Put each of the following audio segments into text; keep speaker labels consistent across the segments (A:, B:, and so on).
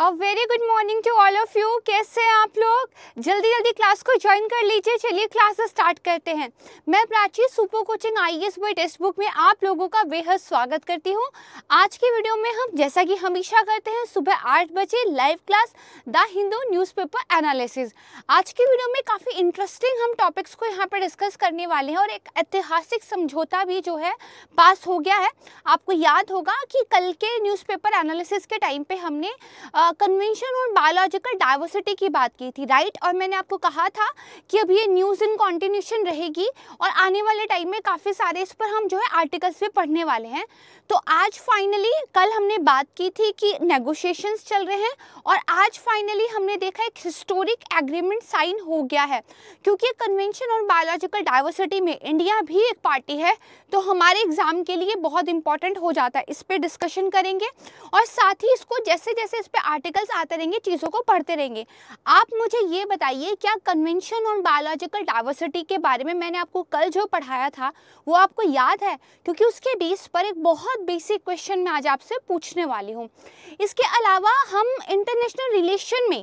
A: Very good morning to all of you कैसे हैं आप लोग जल्दी जल्दी क्लास को ज्वाइन कर लीजिए चलिए क्लास स्टार्ट करते हैं मैं Prachi super coaching I S text book में आप लोगों का बेहद स्वागत करती हूं आज की वीडियो में हम जैसा कि हमेशा करते हैं सुबह आठ बजे live class the Hindu newspaper analysis आज की वीडियो में काफ़ी इंटरेस्टिंग हम टॉपिक्स को यहाँ पर डिस्कस करने वाले हैं और एक ऐतिहासिक समझौता भी जो है पास हो गया है आपको याद होगा कि कल के न्यूज़पेपर एनालिसिस के टाइम पर हमने आ, कन्वेंशन ऑन बायोलॉजिकल डाइवर्सिटी की बात की थी राइट और मैंने आपको कहा था कि अब ये न्यूज़ इन कॉन्टिन्यूशन रहेगी और आने वाले टाइम में काफ़ी सारे इस पर हम जो है आर्टिकल्स भी पढ़ने वाले हैं तो आज फाइनली कल हमने बात की थी कि नेगोशिएशंस चल रहे हैं और आज फाइनली हमने देखा एक हिस्टोरिक एग्रीमेंट साइन हो गया है क्योंकि कन्वेंशन और बायोलॉजिकल डाइवर्सिटी में इंडिया भी एक पार्टी है तो हमारे एग्ज़ाम के लिए बहुत इंपॉर्टेंट हो जाता है इस पर डिस्कशन करेंगे और साथ ही इसको जैसे जैसे इस पर आर्टिकल्स आते रहेंगे चीज़ों को पढ़ते रहेंगे आप मुझे ये बताइए क्या कन्वेंशन और बायोलॉजिकल डाइवर्सिटी के बारे में मैंने आपको कल जो पढ़ाया था वो आपको याद है क्योंकि उसके बेस पर एक बहुत बहुत बेसिक क्वेश्चन मैं आज आपसे पूछने वाली हूँ इसके अलावा हम इंटरनेशनल रिलेशन में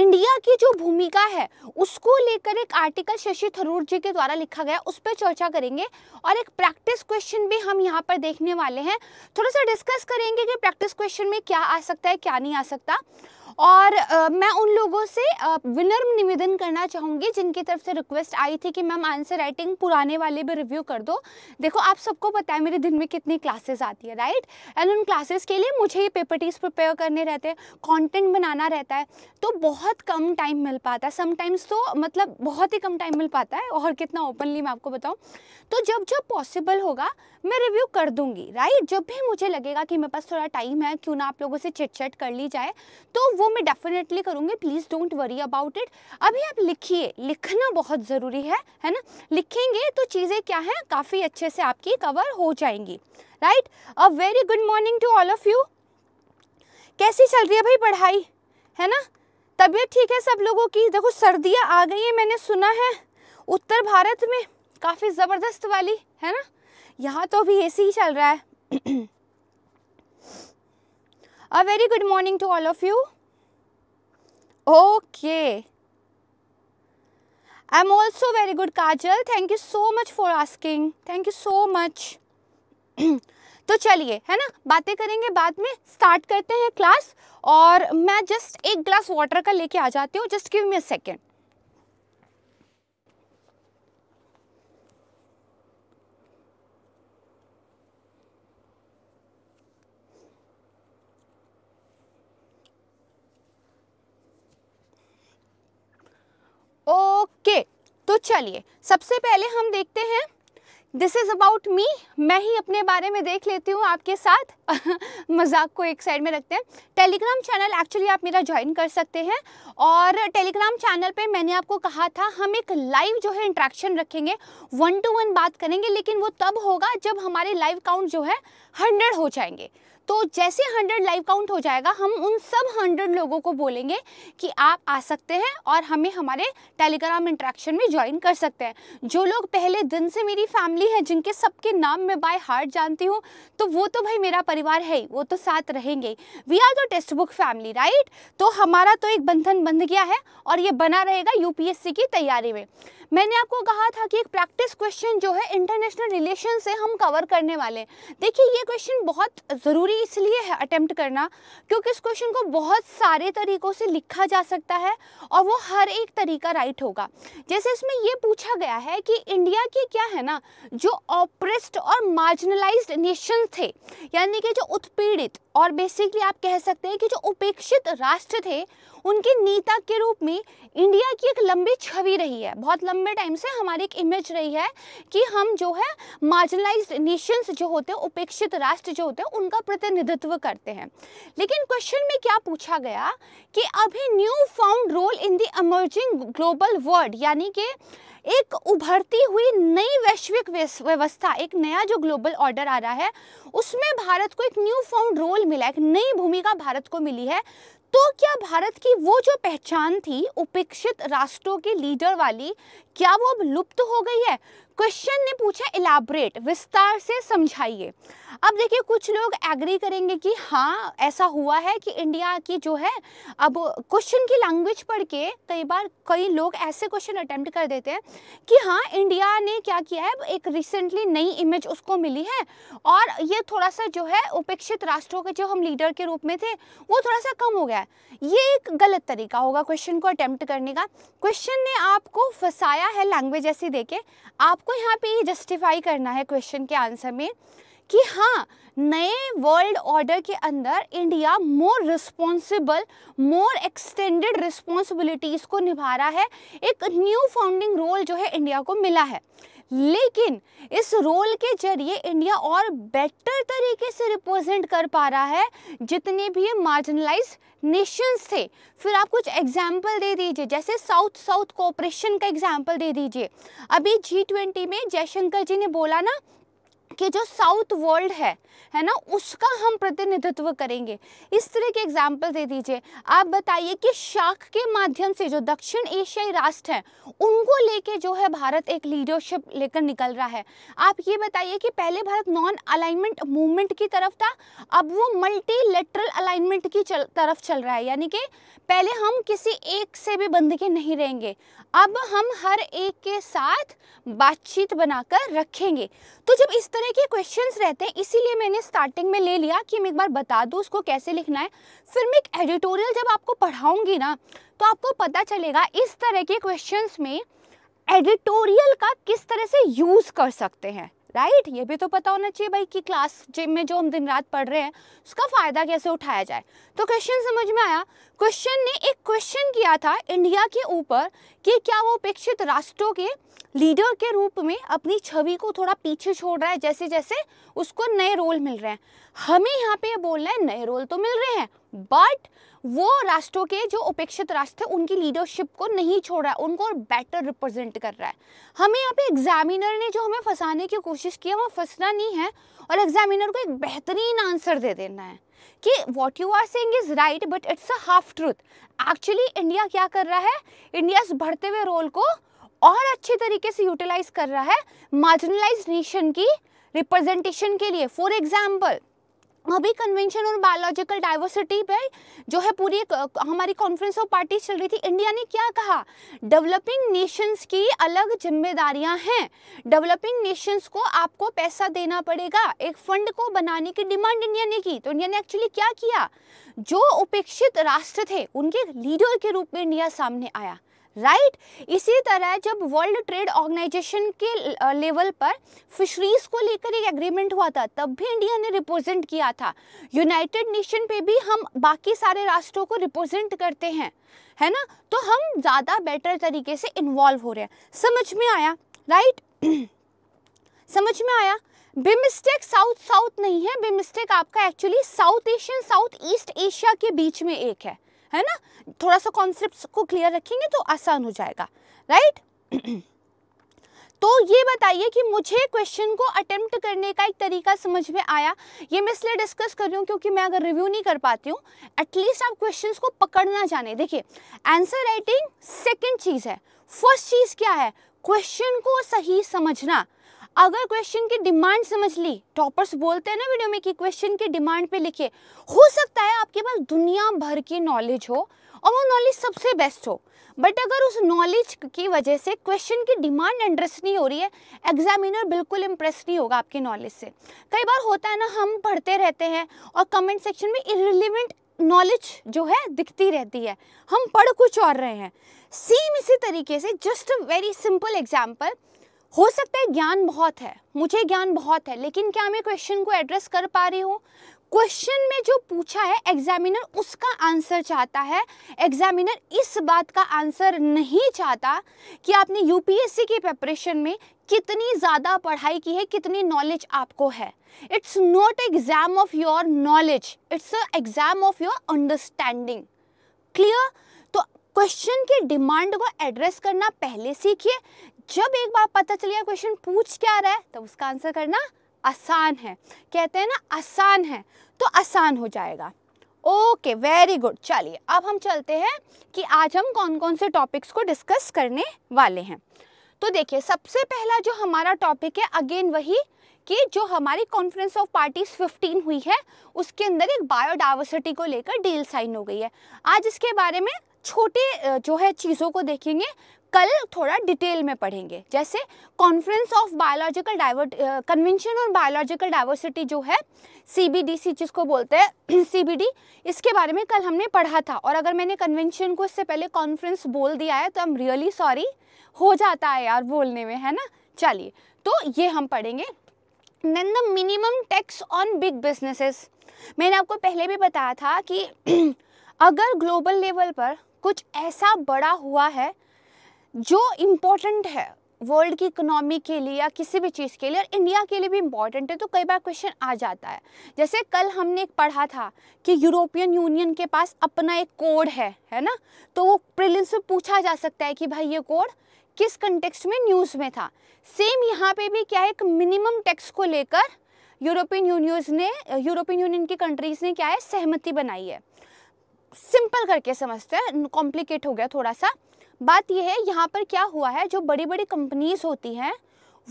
A: इंडिया की जो भूमिका है उसको लेकर एक आर्टिकल शशि थरूर जी के द्वारा लिखा गया उस पर चर्चा करेंगे और एक प्रैक्टिस क्वेश्चन भी हम यहाँ पर देखने वाले हैं थोड़ा सा डिस्कस करेंगे कि प्रैक्टिस क्वेश्चन में क्या आ सकता है क्या नहीं आ सकता और आ, मैं उन लोगों से आ, विनम्र निवेदन करना चाहूँगी जिनकी तरफ से रिक्वेस्ट आई थी कि मैम आंसर राइटिंग पुराने वाले भी रिव्यू कर दो देखो आप सबको पता है मेरे दिन में कितनी क्लासेस आती है राइट एंड उन क्लासेस के लिए मुझे ही पेपर टीज प्रिपेयर करने रहते हैं कॉन्टेंट बनाना रहता है तो बहुत कम टाइम मिल पाता है समटाइम्स तो मतलब बहुत ही कम टाइम मिल पाता है और कितना ओपनली मैं आपको बताऊँ तो जब जब पॉसिबल होगा मैं रिव्यू कर दूँगी राइट जब भी मुझे लगेगा कि मेरे पास थोड़ा टाइम है क्यों ना आप लोगों से चिट कर ली जाए तो वो वो मैं डेफिनेटली करूँगी please don't worry about it अभी आप लिखिए लिखना बहुत ज़रूरी है है ना लिखेंगे तो चीज़ें क्या हैं काफ़ी अच्छे से आपकी कवर हो जाएंगी right a very good morning to all of you कैसी चल रही है भाई पढ़ाई है ना तबीयत ठीक है सब लोगों की देखो सर्दियाँ आ गई हैं मैंने सुना है उत्तर भारत में काफ़ी ज़बरदस्त वाली है ना यहाँ तो अभी ए ही चल रहा है a very good morning to all of you okay I am also very good Kajal thank you so much for asking thank you so much तो चलिए है ना बातें करेंगे बाद में स्टार्ट करते हैं क्लास और मैं जस्ट एक ग्लास वाटर का लेके आ जाती हूँ just give me a second okay तो चलिए सबसे पहले हम देखते हैं दिस इज़ अबाउट मी मैं ही अपने बारे में देख लेती हूँ आपके साथ मजाक को एक साइड में रखते हैं टेलीग्राम चैनल एक्चुअली आप मेरा ज्वाइन कर सकते हैं और टेलीग्राम चैनल पे मैंने आपको कहा था हम एक लाइव जो है इंट्रैक्शन रखेंगे वन टू वन बात करेंगे लेकिन वो तब होगा जब हमारे लाइव काउंट जो है हंड्रेड हो जाएंगे तो जैसे हंड्रेड लाइव काउंट हो जाएगा हम उन सब हंड्रेड लोगों को बोलेंगे कि आप आ सकते हैं और हमें हमारे टेलीग्राम इंट्रैक्शन में ज्वाइन कर सकते हैं जो लोग पहले दिन से मेरी फैमिली है जिनके सबके नाम मैं बाय हार्ट जानती हूँ तो वो तो भाई मेरा परिवार है ही वो तो साथ रहेंगे we are the text book family right तो हमारा तो एक बंधन बंध गया है और ये बना रहेगा यूपीएससी की तैयारी में मैंने आपको कहा था कि एक प्रैक्टिस क्वेश्चन जो है इंटरनेशनल रिलेशन से हम कवर करने वाले देखिए ये क्वेश्चन बहुत ज़रूरी ज़रूरी इसलिए है अटेम्प्ट करना क्योंकि इस क्वेश्चन को बहुत सारे तरीक़ों से लिखा जा सकता है और वो हर एक तरीका राइट होगा जैसे इसमें ये पूछा गया है कि इंडिया की क्या है ना जो ऑपरेस्ड और मार्जिनलाइज्ड नेशन थे यानी कि जो उत्पीड़ित और बेसिकली आप कह सकते हैं कि जो उपेक्षित राष्ट्र थे उनके नेता के रूप में इंडिया की एक लंबी छवि रही है बहुत लंबे टाइम से हमारी एक इमेज रही है कि हम जो है मार्जिनलाइज्ड नेशंस जो होते हैं उपेक्षित राष्ट्र जो होते हैं उनका प्रतिनिधित्व करते हैं लेकिन क्वेश्चन में क्या पूछा गया कि अभी new found role in the emerging global world यानी कि एक उभरती हुई नई वैश्विक व्यवस्था एक नया जो ग्लोबल ऑर्डर आ रहा है उसमें भारत को एक न्यू फाउंड रोल मिला एक नई भूमिका भारत को मिली है तो क्या भारत की वो जो पहचान थी उपेक्षित राष्ट्रों के लीडर वाली क्या वो अब लुप्त हो गई है क्वेश्चन ने पूछा इलाबरेट विस्तार से समझाइए अब देखिए कुछ लोग एग्री करेंगे कि हाँ ऐसा हुआ है कि इंडिया की जो है अब क्वेश्चन की लैंग्वेज पढ़ के कई बार कई लोग ऐसे क्वेश्चन अटैम्प्ट कर देते हैं कि हाँ इंडिया ने क्या किया है एक रिसेंटली नई इमेज उसको मिली है और ये थोड़ा सा जो है उपेक्षित राष्ट्रों के जो हम लीडर के रूप में थे वो थोड़ा सा कम हो गया है ये एक गलत तरीका होगा क्वेश्चन को अटैम्प्ट करने का क्वेश्चन ने आपको फंसाया आया है लैंग्वेज ऐसी देके आपको यहाँ पे ये जस्टिफाई करना है क्वेश्चन के आंसर में कि हाँ नए वर्ल्ड ऑर्डर के अंदर India more responsible more extended responsibilities को निभा रहा है एक न्यू फाउंडिंग रोल जो है इंडिया को मिला है लेकिन इस रोल के जरिए इंडिया और बेटर तरीके से रिप्रेजेंट कर पा रहा है जितने भी मार्जिनलाइज नेशंस थे फिर आप कुछ एग्जाम्पल दे दीजिए जैसे साउथ साउथ कोऑपरेशन का एग्जाम्पल दे दीजिए अभी जी ट्वेंटी में जयशंकर जी ने बोला ना कि जो साउथ वर्ल्ड है है ना उसका हम प्रतिनिधित्व करेंगे इस तरह के एग्जाम्पल दे दीजिए आप बताइए कि शाख के माध्यम से जो दक्षिण एशियाई राष्ट्र हैं उनको लेके जो है भारत एक लीडरशिप लेकर निकल रहा है आप ये बताइए कि पहले भारत नॉन अलाइनमेंट मूवमेंट की तरफ था अब वो मल्टी लेटरल अलाइनमेंट की चल, तरफ चल रहा है यानी कि पहले हम किसी एक से भी बंध के नहीं रहेंगे अब हम हर एक के साथ बातचीत बनाकर रखेंगे तो जब इस तरह के क्वेश्चंस रहते हैं इसीलिए मैंने स्टार्टिंग में ले लिया कि मैं एक बार बता दूँ उसको कैसे लिखना है फिर मैं एक एडिटोरियल जब आपको पढ़ाऊँगी ना तो आपको पता चलेगा इस तरह के क्वेश्चंस में एडिटोरियल का किस तरह से यूज़ कर सकते हैं राइट right? ये भी तो पता होना चाहिए भाई कि क्लास जिम में जो हम दिन रात पढ़ रहे हैं उसका फ़ायदा कैसे उठाया जाए तो क्वेश्चन समझ में आया क्वेश्चन ने एक क्वेश्चन किया था इंडिया के ऊपर कि क्या वो अपेक्षित राष्ट्रों के लीडर के रूप में अपनी छवि को थोड़ा पीछे छोड़ रहा है जैसे जैसे उसको नए रोल मिल रहे हैं हमें यहाँ पे बोलना है नए रोल तो मिल रहे हैं बट वो राष्ट्रों के जो उपेक्षित राष्ट्र थे उनकी लीडरशिप को नहीं छोड़ रहा है उनको और बेटर रिप्रेजेंट कर रहा है हमें यहाँ पे एग्जामिनर ने जो हमें फंसाने की कोशिश की है वो फंसना नहीं है और एग्जामिनर को एक बेहतरीन आंसर दे देना है कि what you are saying is right but it's a half truth actually India क्या कर रहा है इंडिया इस बढ़ते हुए रोल को और अच्छे तरीके से यूटिलाइज कर रहा है मार्जिनलाइज नेशन की रिप्रेजेंटेशन के लिए फॉर एग्जाम्पल अभी कन्वेंशन और बायोलॉजिकल डाइवर्सिटी पे जो है पूरी एक, हमारी कॉन्फ्रेंस ऑफ पार्टी चल रही थी इंडिया ने क्या कहा डेवलपिंग नेशंस की अलग जिम्मेदारियां हैं डेवलपिंग नेशंस को आपको पैसा देना पड़ेगा एक फंड को बनाने की डिमांड इंडिया ने की तो इंडिया ने एक्चुअली क्या किया जो उपेक्षित राष्ट्र थे उनके लीडर के रूप में इंडिया सामने आया राइट इसी तरह जब वर्ल्ड ट्रेड ऑर्गेनाइजेशन के लेवल पर फिशरीज को लेकर एक एग्रीमेंट हुआ था तब भी इंडिया ने रिप्रेजेंट किया था यूनाइटेड नेशन पे भी हम बाकी सारे राष्ट्रों को रिप्रेजेंट करते हैं है ना तो हम ज़्यादा बेटर तरीके से इन्वॉल्व हो रहे हैं समझ में आया राइट समझ में आया बिमिस्टेक साउथ साउथ नहीं है बिमिस्टेक आपका actually south Asian south east Asia के बीच में एक है है ना थोड़ा सा कॉन्सेप्ट को क्लियर रखेंगे तो आसान हो जाएगा राइट तो ये बताइए कि मुझे क्वेश्चन को अटेम्प्ट करने का एक तरीका समझ में आया ये मैं इसलिए डिस्कस कर रही हूँ क्योंकि मैं अगर रिव्यू नहीं कर पाती हूँ एटलीस्ट आप क्वेश्चन को पकड़ना जाने देखिए आंसर राइटिंग सेकेंड चीज़ है फर्स्ट चीज़ क्या है क्वेश्चन को सही समझना अगर क्वेश्चन की डिमांड समझ ली टॉपर्स बोलते हैं ना वीडियो में कि क्वेश्चन की डिमांड पे लिखिए हो सकता है आपके पास दुनिया भर की नॉलेज हो और वो नॉलेज सबसे बेस्ट हो बट अगर उस नॉलेज की वजह से क्वेश्चन की डिमांड एड्रेस नहीं हो रही है एग्जामिनर बिल्कुल इम्प्रेस नहीं होगा आपके नॉलेज से कई बार होता है ना हम पढ़ते रहते हैं और कमेंट सेक्शन में इरिलीवेंट नॉलेज जो है दिखती रहती है हम पढ़ कुछ और रहे हैं सेम इसी तरीके से जस्ट वेरी सिंपल एग्जाम्पल हो सकता है ज्ञान बहुत है मुझे ज्ञान बहुत है लेकिन क्या मैं क्वेश्चन को एड्रेस कर पा रही हूँ क्वेश्चन में जो पूछा है एग्जामिनर उसका आंसर चाहता है एग्जामिनर इस बात का आंसर नहीं चाहता कि आपने यूपीएससी की प्रिपरेशन में कितनी ज़्यादा पढ़ाई की है कितनी नॉलेज आपको है it's not exam of your knowledge it's exam of your understanding clear तो क्वेश्चन के डिमांड को एड्रेस करना पहले सीखिए जब एक बार पता चल गया क्वेश्चन पूछ क्या रहा है तब तो उसका आंसर करना आसान है कहते हैं ना आसान है तो आसान हो जाएगा ओके वेरी गुड चलिए अब हम चलते हैं कि आज हम कौन कौन से टॉपिक्स को डिस्कस करने वाले हैं तो देखिए सबसे पहला जो हमारा टॉपिक है अगेन वही कि जो हमारी कॉन्फ्रेंस ऑफ पार्टीज 15 हुई है उसके अंदर एक बायोडावर्सिटी को लेकर डील साइन हो गई है आज इसके बारे में छोटे जो है चीज़ों को देखेंगे कल थोड़ा डिटेल में पढ़ेंगे जैसे conference of biological divert convention on biological diversity जो है सीबीडीसी जिसको बोलते हैं सीबीडी इसके बारे में कल हमने पढ़ा था और अगर मैंने कन्वेंशन को इससे पहले कॉन्फ्रेंस बोल दिया है तो एम रियली सॉरी हो जाता है यार बोलने में है ना चलिए तो ये हम पढ़ेंगे then the minimum tax on big businesses मैंने आपको पहले भी बताया था कि अगर ग्लोबल लेवल पर कुछ ऐसा बड़ा हुआ है जो इम्पोर्टेंट है वर्ल्ड की इकोनॉमी के लिए या किसी भी चीज़ के लिए और इंडिया के लिए भी इम्पॉर्टेंट है तो कई बार क्वेश्चन आ जाता है जैसे कल हमने एक पढ़ा था कि यूरोपियन यूनियन के पास अपना एक कोड है है ना तो वो प्रिलिंस में पूछा जा सकता है कि भाई ये कोड किस कंटेक्स्ट में न्यूज़ में था सेम यहाँ पे भी क्या है एक मिनिमम टैक्स को लेकर यूरोपियन यूनियज ने यूरोपियन यूनियन की कंट्रीज़ ने क्या है सहमति बनाई है सिंपल करके समझते हैं कॉम्प्लिकेट हो गया थोड़ा सा बात यह है यहाँ पर क्या हुआ है जो बड़ी बड़ी कंपनीज होती हैं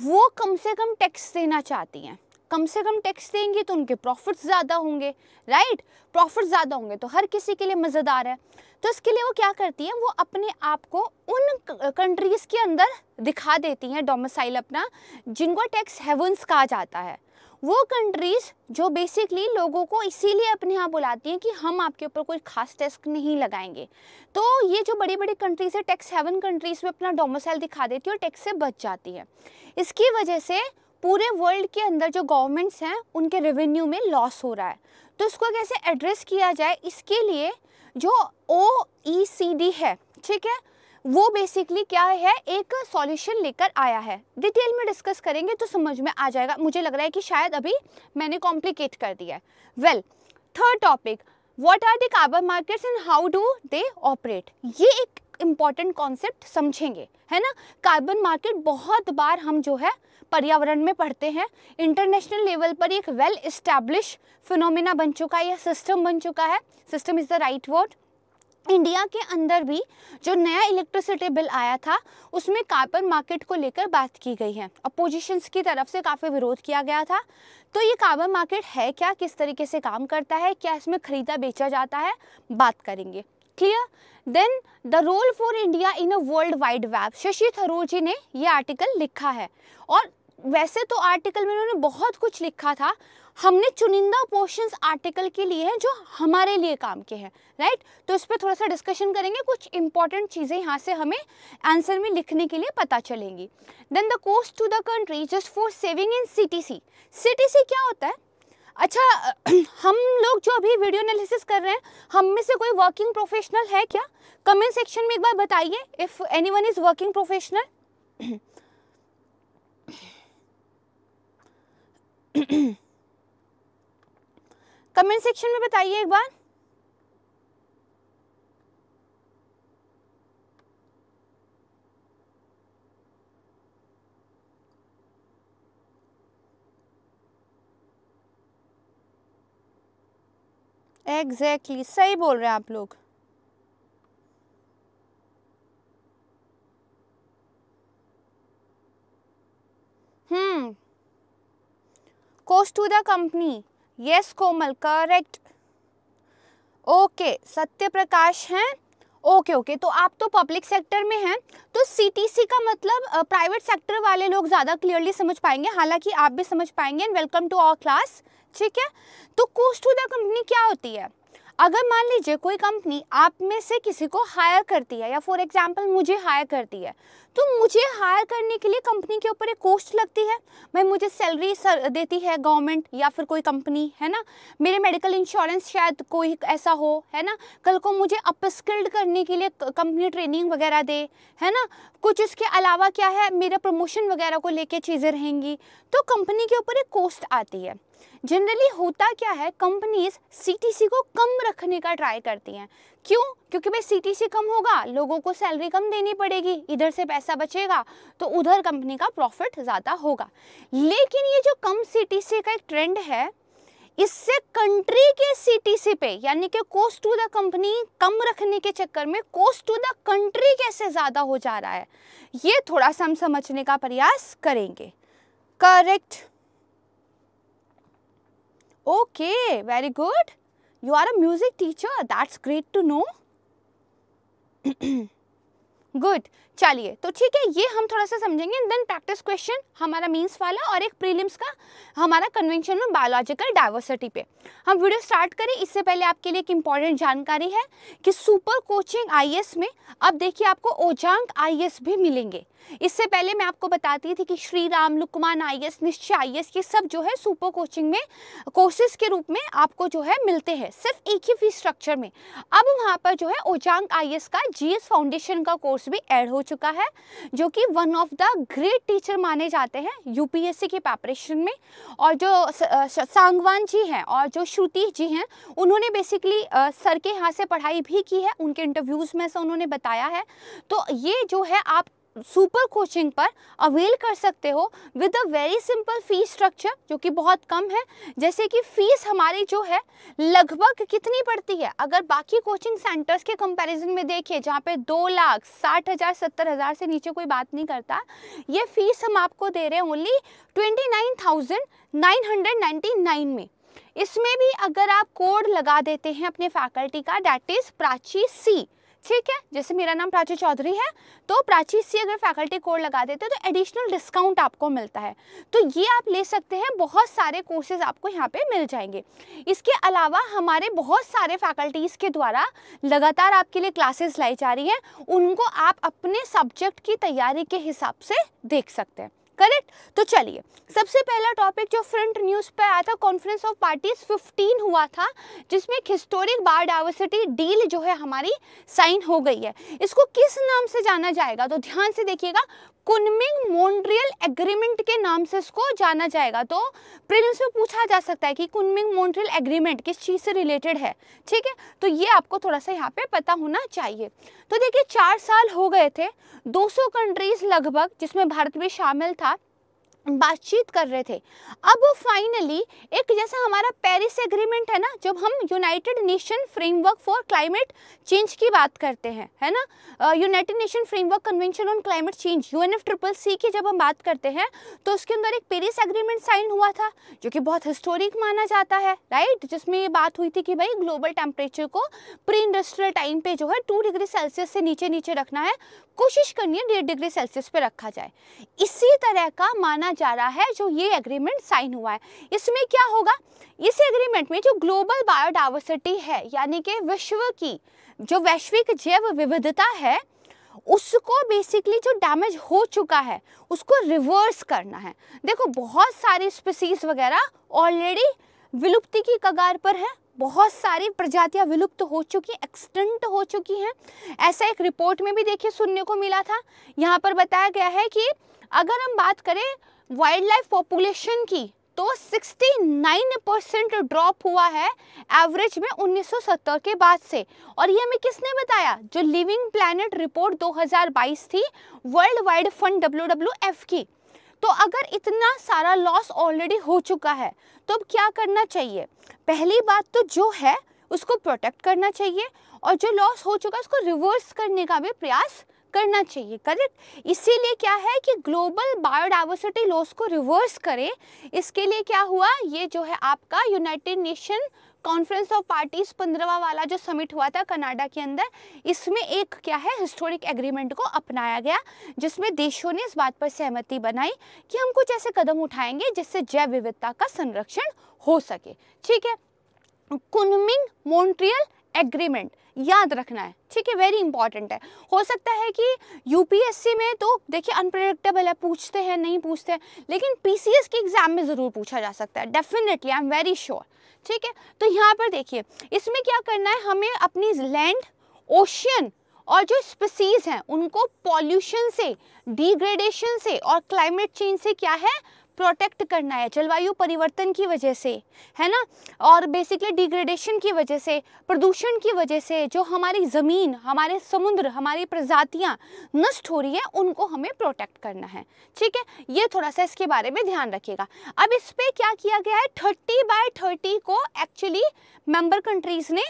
A: वो कम से कम टैक्स देना चाहती हैं कम से कम टैक्स देंगे तो उनके प्रॉफिट ज़्यादा होंगे राइट प्रॉफिट ज़्यादा होंगे तो हर किसी के लिए मज़ेदार है तो इसके लिए वो क्या करती हैं वो अपने आप को उन कंट्रीज़ के अंदर दिखा देती हैं डोमिसाइल अपना जिनको टैक्स हेवंस कहा जाता है वो कंट्रीज़ जो बेसिकली लोगों को इसीलिए अपने यहाँ बुलाती हैं कि हम आपके ऊपर कोई खास टैक्स नहीं लगाएंगे तो ये जो बड़ी बड़ी कंट्रीज़ है टैक्स हेवन कंट्रीज़ में अपना डोमिसाइल दिखा देती है और टैक्स से बच जाती है इसकी वजह से पूरे वर्ल्ड के अंदर जो गवर्नमेंट्स हैं उनके रेवेन्यू में लॉस हो रहा है तो इसको कैसे एड्रेस किया जाए इसके लिए जो ओ ई सी डी है ठीक है वो बेसिकली क्या है एक सॉल्यूशन लेकर आया है डिटेल में डिस्कस करेंगे तो समझ में आ जाएगा मुझे लग रहा है कि शायद अभी मैंने कॉम्प्लिकेट कर दिया है well third topic what are the carbon markets and how do they operate ये एक इम्पॉर्टेंट कॉन्सेप्ट समझेंगे है ना कार्बन मार्केट बहुत बार हम जो है पर्यावरण में पढ़ते हैं इंटरनेशनल लेवल पर एक वेल इस्टेब्लिश फिनोमिना बन चुका है या सिस्टम बन चुका है system is the right word India के अंदर भी जो नया इलेक्ट्रिसिटी बिल आया था उसमें कार्बन मार्केट को लेकर बात की गई है अपोजिशंस की तरफ से काफ़ी विरोध किया गया था तो ये कार्बन मार्केट है क्या किस तरीके से काम करता है क्या इसमें ख़रीदा बेचा जाता है बात करेंगे clear then the role for India in a world wide web Shashi Tharoor ji ने ये आर्टिकल लिखा है और वैसे तो आर्टिकल में उन्होंने बहुत कुछ लिखा था हमने चुनिंदा पोर्शंस आर्टिकल के लिए हैं जो हमारे लिए काम के हैं राइट तो इस पर थोड़ा सा डिस्कशन करेंगे कुछ इंपॉर्टेंट चीज़ें यहाँ से हमें आंसर में लिखने के लिए पता चलेंगी then the cost to the country just for saving in C T C C क्या होता है अच्छा हम लोग जो अभी वीडियो एनालिसिस कर रहे हैं हम में से कोई वर्किंग प्रोफेशनल है क्या कमेंट सेक्शन में एक बार बताइए if anyone is working professional comment section में बताइए एक बार एग्जैक्टली exactly, सही बोल रहे हैं आप लोग hmm cost to the company yes komal correct okay satya prakash हैं ओके okay, ओके okay. तो आप तो पब्लिक सेक्टर में हैं तो सीटीसी का मतलब प्राइवेट सेक्टर वाले लोग ज़्यादा क्लियरली समझ पाएंगे हालांकि आप भी समझ पाएंगे and welcome to our class ठीक है तो कोस्ट टू द कंपनी क्या होती है अगर मान लीजिए कोई कंपनी आप में से किसी को हायर करती है या फॉर एग्जाम्पल मुझे हायर करती है तो मुझे हायर करने के लिए कंपनी के ऊपर एक कॉस्ट लगती है भाई मुझे सैलरी देती है गवर्नमेंट या फिर कोई कंपनी है ना मेरे मेडिकल इंश्योरेंस शायद कोई ऐसा हो है ना कल को मुझे अपस्किल्ड करने के लिए कंपनी ट्रेनिंग वगैरह दे है ना कुछ उसके अलावा क्या है मेरा प्रमोशन वगैरह को लेके चीज़ें रहेंगी तो कंपनी के ऊपर एक कॉस्ट आती है जनरली होता क्या है कंपनीज सीटीसी को कम रखने का ट्राई करती हैं क्यों क्योंकि भाई सीटीसी कम होगा लोगों को सैलरी कम देनी पड़ेगी इधर से पैसा बचेगा तो उधर कंपनी का प्रॉफिट ज़्यादा होगा लेकिन ये जो कम सीटीसी का एक ट्रेंड है इससे कंट्री के सीटीसी पे यानी कि कोस्ट टू द कंपनी कम रखने के चक्कर में कोस्ट टू द कंट्री कैसे ज़्यादा हो जा रहा है ये थोड़ा सा हम समझने का प्रयास करेंगे correct Okay, very good. You are a music teacher. That's great to know. good. चलिए तो ठीक है ये हम थोड़ा सा समझेंगे देन प्रैक्टिस क्वेश्चन हमारा मींस वाला और एक प्रीलिम्स का हमारा कन्वेंशनल बायोलॉजिकल डाइवर्सिटी पे हम वीडियो स्टार्ट करें इससे पहले आपके लिए एक इम्पॉर्टेंट जानकारी है कि सुपर कोचिंग आईएएस में अब देखिए आपको ओजांग आईएएस भी मिलेंगे इससे पहले मैं आपको बताती थी कि श्री राम लुकमान आई निश्चय आई ये सब जो है सुपर कोचिंग में कोर्सेज के रूप में आपको जो है मिलते हैं सिर्फ एक ही फीस स्ट्रक्चर में अब वहाँ पर जो है ओजांग आई का जी फाउंडेशन का कोर्स भी एड हो चुका है जो कि one of the great teacher माने जाते हैं यूपीएससी के प्रेपरेशन में और जो सांगवान जी हैं और जो श्रुति जी हैं उन्होंने बेसिकली सर के यहाँ से पढ़ाई भी की है उनके इंटरव्यूज़ में से उन्होंने बताया है तो ये जो है आप सुपर कोचिंग पर अवेल कर सकते हो with a very simple fee structure जो कि बहुत कम है जैसे कि फ़ीस हमारी जो है लगभग कितनी पड़ती है अगर बाकी कोचिंग सेंटर्स के कंपैरिजन में देखिए जहाँ पे दो लाख साठ हज़ार सत्तर हज़ार से नीचे कोई बात नहीं करता ये फ़ीस हम आपको दे रहे हैं only twenty nine thousand nine hundred ninety nine में इसमें भी अगर आप कोड लगा देते हैं अपने फैकल्टी का डैट इज़ प्राची सी ठीक है जैसे मेरा नाम प्राची चौधरी है तो प्राची सी अगर फैकल्टी कोड लगा देते हैं तो एडिशनल डिस्काउंट आपको मिलता है तो ये आप ले सकते हैं बहुत सारे कोर्सेज आपको यहाँ पे मिल जाएंगे इसके अलावा हमारे बहुत सारे फैकल्टीज़ के द्वारा लगातार आपके लिए क्लासेस लाई जा रही हैं उनको आप अपने सब्जेक्ट की तैयारी के हिसाब से देख सकते हैं करेक्ट तो चलिए सबसे पहला टॉपिक जो फ्रंट न्यूज़ पे आया था कॉन्फ्रेंस ऑफ पार्टीज 15 हुआ था जिसमें एक हिस्टोरिक बायोडाइवर्सिटी डील जो है हमारी साइन हो गई है इसको किस नाम से जाना जाएगा तो ध्यान से देखिएगा कुनमिंग मोन्ट्रियल एग्रीमेंट के नाम से इसको जाना जाएगा तो प्रीलिम्स में पूछा जा सकता है कि कुनमिंग मोन्ट्रियल एग्रीमेंट किस चीज़ से रिलेटेड है ठीक है तो ये आपको थोड़ा सा यहाँ पे पता होना चाहिए तो देखिए चार साल हो गए थे 200 कंट्रीज़ लगभग जिसमें भारत भी शामिल था बातचीत कर रहे थे अब फाइनली एक जैसा हमारा पेरिस एग्रीमेंट है ना जब हम united nation framework for climate change की बात करते हैं है ना united nation framework convention on climate change U triple C की जब हम बात करते हैं तो उसके अंदर एक पेरिस एग्रीमेंट साइन हुआ था जो कि बहुत हिस्टोरिक माना जाता है राइट जिसमें ये बात हुई थी कि भाई ग्लोबल टेम्परेचर को प्री इंडस्ट्रियल टाइम पे जो है टू डिग्री सेल्सियस से नीचे नीचे रखना है कोशिश करनी है डेढ़ डिग्री सेल्सियस पे रखा जाए इसी तरह का माना जा रहा है जो ये एग्रीमेंट साइन हुआ है इसमें क्या होगा इस एग्रीमेंट में जो ग्लोबल बायोडाइवर्सिटी है यानी कि विश्व की जो वैश्विक जैव विविधता है उसको बेसिकली जो डैमेज हो चुका है उसको रिवर्स करना है देखो बहुत सारी स्पीसीज वगैरह ऑलरेडी विलुप्ति की कगार पर है बहुत सारी प्रजातियां विलुप्त हो चुकी एक्सटेंट हो चुकी हैं ऐसा एक रिपोर्ट में भी देखिए सुनने को मिला था यहाँ पर बताया गया है कि अगर हम बात करें वाइल्ड लाइफ पॉपुलेशन की तो 69 परसेंट ड्रॉप हुआ है एवरेज में 1970 के बाद से और ये हमें किसने बताया जो लिविंग प्लानट रिपोर्ट 2022 थी वर्ल्ड वाइड फंड डब्ल्यू की तो अगर इतना सारा लॉस ऑलरेडी हो चुका है तो अब क्या करना चाहिए पहली बात तो जो है उसको प्रोटेक्ट करना चाहिए और जो लॉस हो चुका है उसको रिवर्स करने का भी प्रयास करना चाहिए करेक्ट इसीलिए क्या है कि ग्लोबल बायोडाइवर्सिटी लॉस को रिवर्स करें इसके लिए क्या हुआ ये जो है आपका united nation conference of parties पंद्रवा वाला जो समिट हुआ था कनाडा के अंदर इसमें एक क्या है हिस्टोरिक एग्रीमेंट को अपनाया गया जिसमें देशों ने इस बात पर सहमति बनाई कि हम कुछ ऐसे कदम उठाएंगे जिससे जैव विविधता का संरक्षण हो सके ठीक है कुनमिंग मॉन्ट्रियल एग्रीमेंट याद रखना है ठीक है वेरी इंपॉर्टेंट है हो सकता है कि यूपीएससी में तो देखिए अनप्रडिक्टेबल है पूछते हैं नहीं पूछते हैं लेकिन पीसीएस के एग्ज़ाम में ज़रूर पूछा जा सकता है definitely I am very sure ठीक है तो यहाँ पर देखिए इसमें क्या करना है हमें अपनी लैंड ओशियन और जो स्पीसीज़ हैं उनको पॉल्यूशन से डिग्रेडेशन से और क्लाइमेट चेंज से क्या है प्रोटेक्ट करना है जलवायु परिवर्तन की वजह से है ना और बेसिकली डिग्रेडेशन की वजह से प्रदूषण की वजह से जो हमारी ज़मीन हमारे समुद्र हमारी प्रजातियाँ नष्ट हो रही हैं उनको हमें प्रोटेक्ट करना है ठीक है ये थोड़ा सा इसके बारे में ध्यान रखिएगा अब इस पर क्या किया गया है थर्टी बाय थर्टी को एक्चुअली मेम्बर कंट्रीज़ ने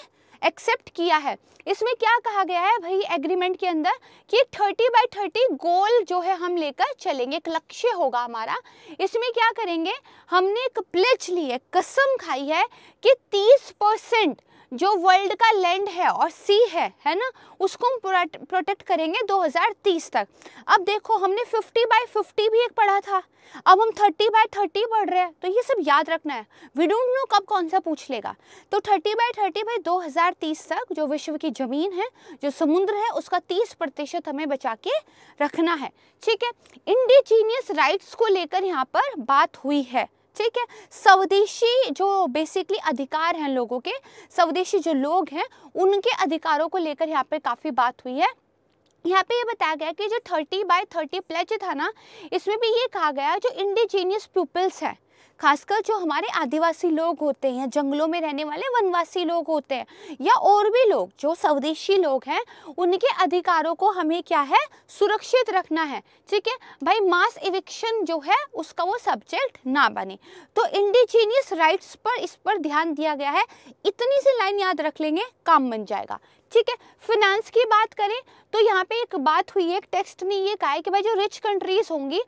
A: एक्सेप्ट किया है इसमें क्या कहा गया है भाई एग्रीमेंट के अंदर कि 30 बाय 30 गोल जो है हम लेकर चलेंगे एक लक्ष्य होगा हमारा इसमें क्या करेंगे हमने एक प्लेच ली है कसम खाई है कि 30 परसेंट जो वर्ल्ड का लैंड है और सी है है ना उसको हम प्रोटेक्ट करेंगे 2030 तक अब देखो हमने 50 बाय 50 भी एक पढ़ा था अब हम 30 बाय 30 पढ़ रहे हैं तो ये सब याद रखना है वी डोंट नो कब कौन सा पूछ लेगा तो 30 बाय 30 बाय 2030 तक जो विश्व की ज़मीन है जो समुद्र है उसका 30 प्रतिशत हमें बचा के रखना है ठीक है इंडिजीनियस राइट्स को लेकर यहाँ पर बात हुई है ठीक है स्वदेशी जो बेसिकली अधिकार हैं लोगों के स्वदेशी जो लोग हैं उनके अधिकारों को लेकर यहाँ पे काफ़ी बात हुई है यहाँ पे ये बताया गया कि जो 30 बाय 30 प्लेज था ना इसमें भी ये कहा गया जो इंडिजीनियस पीपल्स हैं खासकर जो हमारे आदिवासी लोग होते हैं जंगलों में रहने वाले वनवासी लोग होते हैं या और भी लोग जो स्वदेशी लोग हैं उनके अधिकारों को हमें क्या है सुरक्षित रखना है ठीक है भाई मास इविक्शन जो है उसका वो सब्जेक्ट ना बने तो इंडिजीनियस राइट्स पर इस पर ध्यान दिया गया है इतनी सी लाइन याद रख लेंगे काम बन जाएगा ठीक है फिनेंस की बात करें तो यहाँ पे एक बात हुई है एक टेक्स्ट ने ये कहा है कि भाई जो रिच कंट्रीज़ होंगी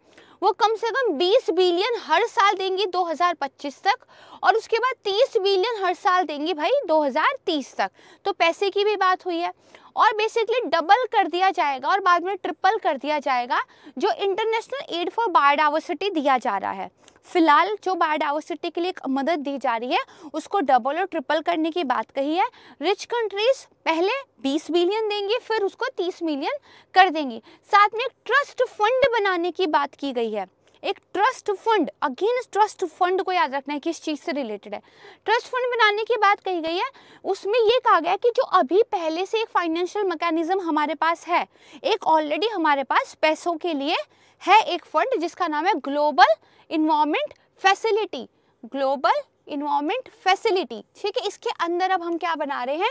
A: वो कम से कम 20 बिलियन हर साल देंगी 2025 तक और उसके बाद 30 बिलियन हर साल देंगी भाई 2030 तक तो पैसे की भी बात हुई है और बेसिकली डबल कर दिया जाएगा और बाद में ट्रिपल कर दिया जाएगा जो इंटरनेशनल एड फॉर बायोडावर्सिटी दिया जा रहा है फिलहाल जो बायोडाइवर्सिटी के लिए मदद दी जा रही है उसको डबल और ट्रिपल करने की बात कही है रिच कंट्रीज पहले 20 बिलियन देंगी फिर उसको 30 मिलियन कर देंगी साथ में एक ट्रस्ट फंड बनाने की बात की गई है एक trust fund again trust fund को याद रखना है किस चीज़ से रिलेटेड है ट्रस्ट फंड बनाने की बात कही गई है उसमें ये कहा गया कि जो अभी पहले से एक फाइनेंशियल मैकेनिज्म हमारे पास है एक ऑलरेडी हमारे पास पैसों के लिए है एक फंड जिसका नाम है global environment facility global environment facility ठीक है इसके अंदर अब हम क्या बना रहे हैं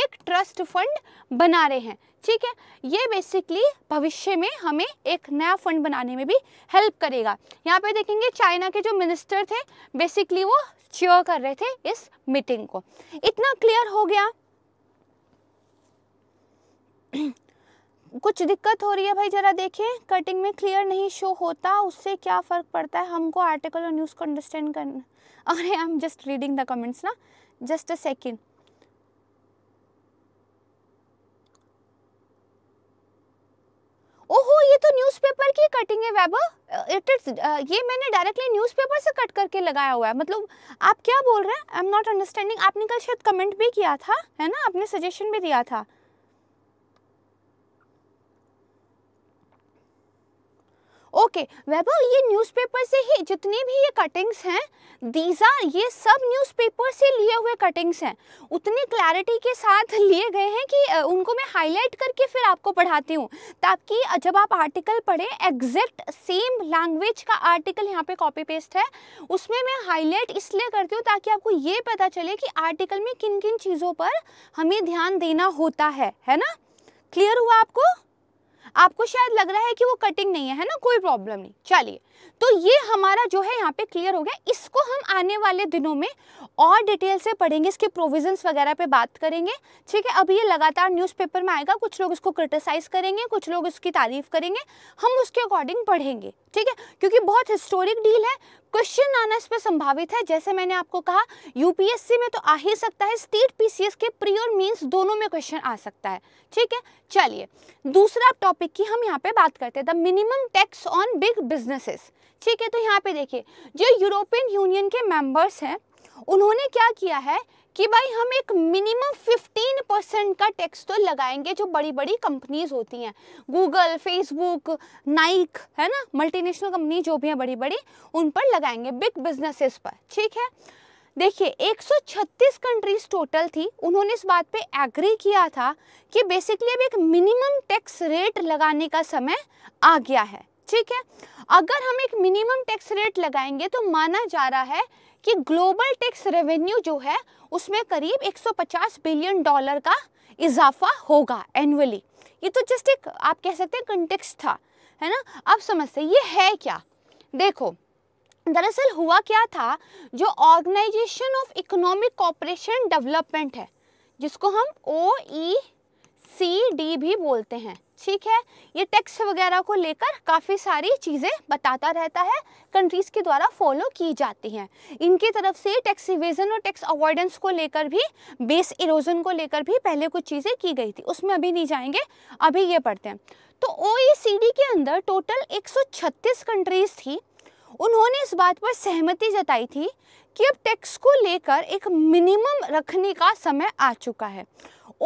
A: एक ट्रस्ट फंड बना रहे हैं ठीक है ये बेसिकली भविष्य में हमें एक नया फंड बनाने में भी हेल्प करेगा यहाँ पे देखेंगे चाइना के जो मिनिस्टर थे बेसिकली वो चेयर कर रहे थे इस मीटिंग को इतना क्लियर हो गया कुछ दिक्कत हो रही है भाई ज़रा देखिए कटिंग में क्लियर नहीं शो होता उससे क्या फ़र्क पड़ता है हमको आर्टिकल और न्यूज़ को अंडरस्टैंड करना अरे I am just reading the comments ना जस्ट अ सेकेंड ओहो ये तो न्यूज़पेपर की कटिंग है वैभव इट इट्स ये मैंने डायरेक्टली न्यूज़पेपर से कट करके लगाया हुआ है मतलब आप क्या बोल रहे हैं आई एम नॉट अंडरस्टैंडिंग आपने कल शायद कमेंट भी किया था है ना आपने सजेशन भी दिया था ओके वैभव ये न्यूज़पेपर से ही जितने भी ये कटिंग्स हैं दीजा ये सब न्यूज़पेपर से लिए हुए कटिंग्स हैं उतनी क्लैरिटी के साथ लिए गए हैं कि उनको मैं हाईलाइट करके फिर आपको पढ़ाती हूँ ताकि जब आप आर्टिकल पढ़ें एग्जैक्ट सेम लैंग्वेज का आर्टिकल यहाँ पे कॉपी पेस्ट है उसमें मैं हाईलाइट इसलिए करती हूँ ताकि आपको ये पता चले कि आर्टिकल में किन किन चीज़ों पर हमें ध्यान देना होता है है ना क्लियर हुआ आपको आपको शायद लग रहा है कि वो कटिंग नहीं है है ना कोई प्रॉब्लम नहीं चलिए तो ये हमारा जो है यहाँ पे क्लियर हो गया इसको हम आने वाले दिनों में और डिटेल से पढ़ेंगे इसके प्रोविजंस वगैरह पे बात करेंगे ठीक है अभी ये लगातार न्यूज़पेपर में आएगा कुछ लोग इसको क्रिटिसाइज़ करेंगे कुछ लोग इसकी तारीफ़ करेंगे हम उसके अकॉर्डिंग पढ़ेंगे ठीक है क्योंकि बहुत हिस्टोरिक डील है क्वेश्चन आना इस पर संभावित है जैसे मैंने आपको कहा यूपीएससी में तो आ ही सकता है स्टेट पीसीएस के प्री और मीन्स दोनों में क्वेश्चन आ सकता है ठीक है चलिए दूसरा टॉपिक की हम यहाँ पे बात करते हैं the minimum tax on big businesses ठीक है तो यहाँ पे देखिए जो यूरोपियन यूनियन के मेंबर्स हैं उन्होंने क्या किया है कि भाई हम एक मिनिमम 15 परसेंट का टैक्स तो लगाएंगे जो बड़ी बड़ी कंपनीज होती हैं गूगल फेसबुक नाइक है ना मल्टीनेशनल कंपनी जो भी हैं बड़ी बड़ी उन पर लगाएंगे बिग बिजनेसेस पर ठीक है देखिए 136 कंट्रीज टोटल थी उन्होंने इस बात पे एग्री किया था कि बेसिकली अब एक मिनिमम टैक्स रेट लगाने का समय आ गया है ठीक है अगर हम एक मिनिमम टैक्स रेट लगाएंगे तो माना जा रहा है कि ग्लोबल टैक्स रेवेन्यू जो है उसमें करीब 150 बिलियन डॉलर का इजाफा होगा एनुअली ये तो जस्ट एक आप कह सकते हैं कंटेक्स था है ना अब समझते ये है क्या देखो दरअसल हुआ क्या था जो organization of economic cooperation development है जिसको हम ओ ई सी डी भी बोलते हैं ठीक है ये टैक्स वगैरह को लेकर काफ़ी सारी चीज़ें बताता रहता है कंट्रीज़ के द्वारा फॉलो की जाती हैं इनकी तरफ से टैक्स इवेजन और टैक्स अवॉइडेंस को लेकर भी बेस इरोजन को लेकर भी पहले कुछ चीज़ें की गई थी उसमें अभी नहीं जाएंगे अभी ये पढ़ते हैं तो ओ के अंदर टोटल एक कंट्रीज़ थी उन्होंने इस बात पर सहमति जताई थी कि अब टैक्स को लेकर एक मिनिमम रखने का समय आ चुका है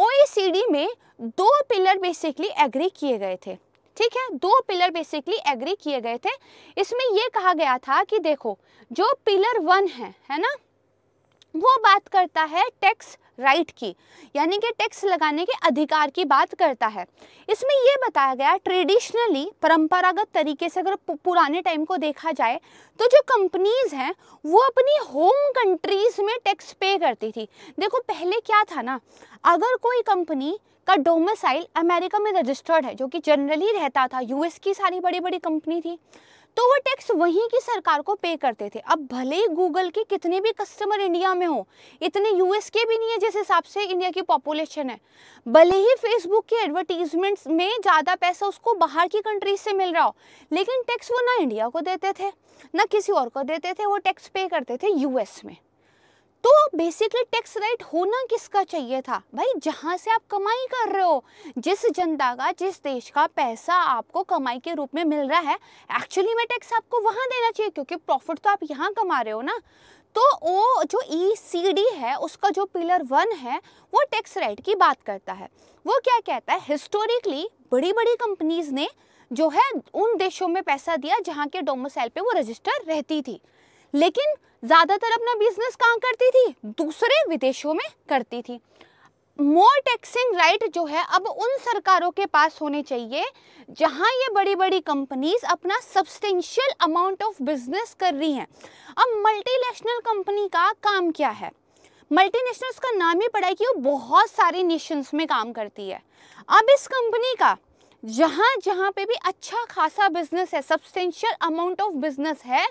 A: ओईसीडी में दो पिलर बेसिकली एग्री किए गए थे ठीक है दो पिलर बेसिकली एग्री किए गए थे इसमें यह कहा गया था कि देखो जो पिलर वन है है ना वो बात करता है टैक्स राइट की यानी कि टैक्स लगाने के अधिकार की बात करता है इसमें ये बताया गया ट्रेडिशनली परंपरागत तरीके से अगर पुराने टाइम को देखा जाए तो जो कंपनीज़ हैं वो अपनी होम कंट्रीज़ में टैक्स पे करती थी देखो पहले क्या था ना अगर कोई कंपनी का डोमिसाइल अमेरिका में रजिस्टर्ड है जो कि जनरली रहता था यूएस की सारी बड़ी बड़ी कंपनी थी तो वो टैक्स वहीं की सरकार को पे करते थे अब भले ही गूगल के कितने भी कस्टमर इंडिया में हो इतने यूएस के भी नहीं है जिस हिसाब से इंडिया की पॉपुलेशन है भले ही फेसबुक की एडवर्टीजमेंट्स में ज़्यादा पैसा उसको बाहर की कंट्रीज से मिल रहा हो लेकिन टैक्स वो ना इंडिया को देते थे ना किसी और को देते थे वो टैक्स पे करते थे यूएस में तो बेसिकली टैक्स राइट होना किसका चाहिए था भाई जहाँ से आप कमाई कर रहे हो जिस जनता का जिस देश का पैसा आपको कमाई के रूप में मिल रहा है एक्चुअली में टैक्स आपको वहाँ देना चाहिए क्योंकि प्रॉफिट तो आप यहाँ कमा रहे हो ना तो वो जो ई सी डी है उसका जो पिलर वन है वो टैक्स राइट की बात करता है वो क्या कहता है हिस्टोरिकली बड़ी बड़ी कंपनीज़ ने जो है उन देशों में पैसा दिया जहाँ के डोमोसाइल पे वो रजिस्टर रहती थी लेकिन ज़्यादातर अपना बिजनेस कहाँ करती थी दूसरे विदेशों में करती थी मोर टैक्सिंग राइट जो है अब उन सरकारों के पास होने चाहिए जहाँ ये बड़ी बड़ी कंपनीज अपना सब्सटेंशियल अमाउंट ऑफ बिजनेस कर रही हैं अब मल्टीनेशनल कंपनी का काम क्या है मल्टीनेशनल का नाम ही पड़ा है कि वो बहुत सारे नेशंस में काम करती है अब इस कंपनी का जहाँ जहाँ पे भी अच्छा खासा बिजनेस है सब्सटेंशियल अमाउंट ऑफ बिजनेस है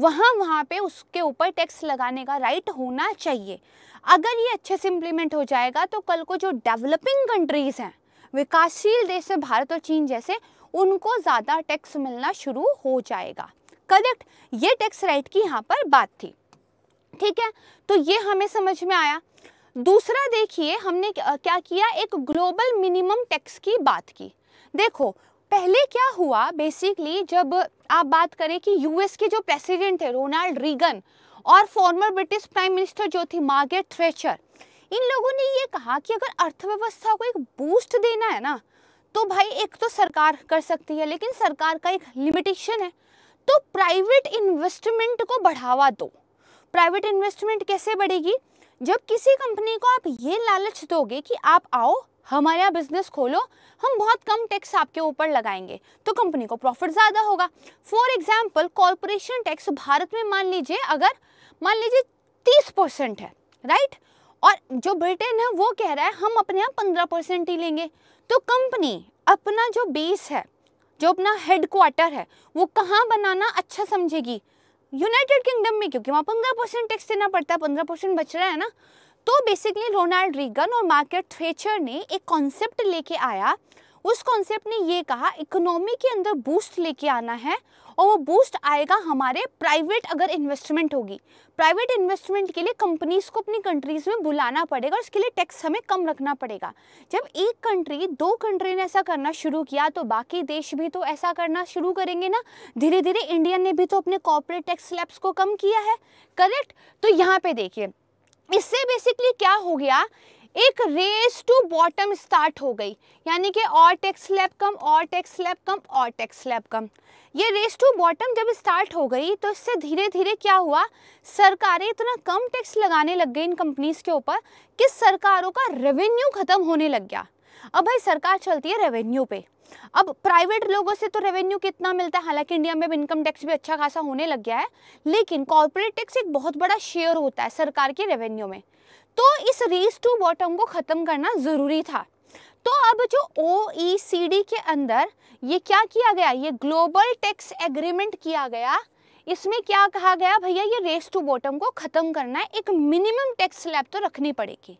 A: वहाँ वहाँ पे उसके ऊपर टैक्स लगाने का राइट होना चाहिए अगर ये अच्छे से इम्प्लीमेंट हो जाएगा तो कल को जो डेवलपिंग कंट्रीज़ हैं विकासशील देश भारत और चीन जैसे उनको ज़्यादा टैक्स मिलना शुरू हो जाएगा करेक्ट ये टैक्स राइट की यहाँ पर बात थी ठीक है तो ये हमें समझ में आया दूसरा देखिए हमने क्या किया एक ग्लोबल मिनिमम टैक्स की बात की देखो पहले क्या हुआ बेसिकली जब आप बात करें कि यूएस के जो प्रेसिडेंट थे रोनाल्ड रीगन और फॉर्मर ब्रिटिश प्राइम मिनिस्टर जो थी मार्गेट थ्रेचर इन लोगों ने ये कहा कि अगर अर्थव्यवस्था को एक बूस्ट देना है ना तो भाई एक तो सरकार कर सकती है लेकिन सरकार का एक लिमिटेशन है तो प्राइवेट इन्वेस्टमेंट को बढ़ावा दो प्राइवेट इन्वेस्टमेंट कैसे बढ़ेगी जब किसी कंपनी को आप ये लालच दोगे कि आप आओ हमारे यहाँ बिजनेस खोलो हम बहुत कम टैक्स आपके ऊपर लगाएंगे तो कंपनी को प्रॉफिट ज़्यादा होगा for example corporation tax Bharat में मान लीजिए अगर मान लीजिए तीस परसेंट है राइट और जो ब्रिटेन है वो कह रहा है हम अपने यहाँ पंद्रह परसेंट ही लेंगे तो कंपनी अपना जो बेस है जो अपना हेड क्वार्टर है वो कहाँ बनाना अच्छा समझेगी यूनाइटेड किंगडम में क्योंकि वहाँ पंद्रह परसेंट टैक्स देना पड़ता है पंद्रह परसेंट बच रहा है ना तो बेसिकली रोनाल्ड रीगन और मार्केट थ्रेचर ने एक कॉन्सेप्ट लेके आया उस कॉन्सेप्ट ने ये कहा इकोनॉमी के अंदर बूस्ट लेके आना है और वो बूस्ट आएगा हमारे प्राइवेट अगर इन्वेस्टमेंट होगी प्राइवेट इन्वेस्टमेंट के लिए कंपनीज को अपनी कंट्रीज में बुलाना पड़ेगा और लिए टैक्स हमें कम रखना पड़ेगा जब एक कंट्री दो कंट्री ने ऐसा करना शुरू किया तो बाकी देश भी तो ऐसा करना शुरू करेंगे ना धीरे धीरे इंडिया ने भी तो अपने कॉर्पोरेट टैक्स स्लैब्स को कम किया है करेक्ट तो यहाँ पे देखिए इससे बेसिकली क्या हो गया एक रेस टू बॉटम स्टार्ट हो गई यानी कि और टैक्स स्लैब कम और टैक्स स्लैब कम और टैक्स स्लैब कम ये रेस टू बॉटम जब स्टार्ट हो गई तो इससे धीरे धीरे क्या हुआ सरकारें इतना कम टैक्स लगाने लग गई इन कंपनीज़ के ऊपर कि सरकारों का रेवेन्यू ख़त्म होने लग गया अब भाई सरकार चलती है रेवेन्यू पे अब प्राइवेट लोगों से तो रेवेन्यू कितना मिलता है हालांकि इंडिया में इनकम टैक्स भी अच्छा खासा होने लग गया है लेकिन कॉर्पोरेट टैक्स एक बहुत बड़ा शेयर होता है सरकार के रेवेन्यू में तो इस रेस टू बॉटम को ख़त्म करना ज़रूरी था तो अब जो ओ e के अंदर ये क्या किया गया ये ग्लोबल टैक्स एग्रीमेंट किया गया इसमें क्या कहा गया भैया ये रेस टू बॉटम को ख़त्म करना है एक मिनिमम टैक्स स्लैब तो रखनी पड़ेगी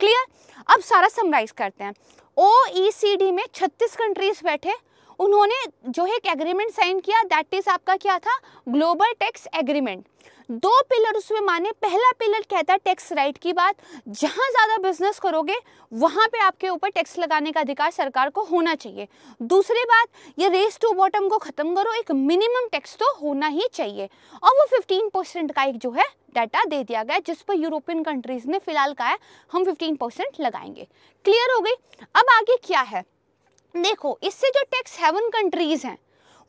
A: क्लियर अब सारा समराइज करते हैं ओईसीडी e में 36 कंट्रीज बैठे उन्होंने जो है एक एग्रीमेंट साइन किया दैट इज़ आपका क्या था ग्लोबल टैक्स एग्रीमेंट दो पिलर उसमें माने पहला पिलर कहता है टैक्स राइट की बात जहां ज़्यादा बिजनेस करोगे वहां पे आपके ऊपर टैक्स लगाने का अधिकार सरकार को होना चाहिए दूसरी बात ये रेस टू बॉटम को ख़त्म करो एक मिनिमम टैक्स तो होना ही चाहिए और वो फिफ्टीन परसेंट का एक जो है डाटा दे दिया गया जिस पर यूरोपियन कंट्रीज़ ने फिलहाल कहा है हम फिफ्टीन लगाएंगे क्लियर हो गई अब आगे क्या है देखो इससे जो टैक्स हेवन कंट्रीज़ हैं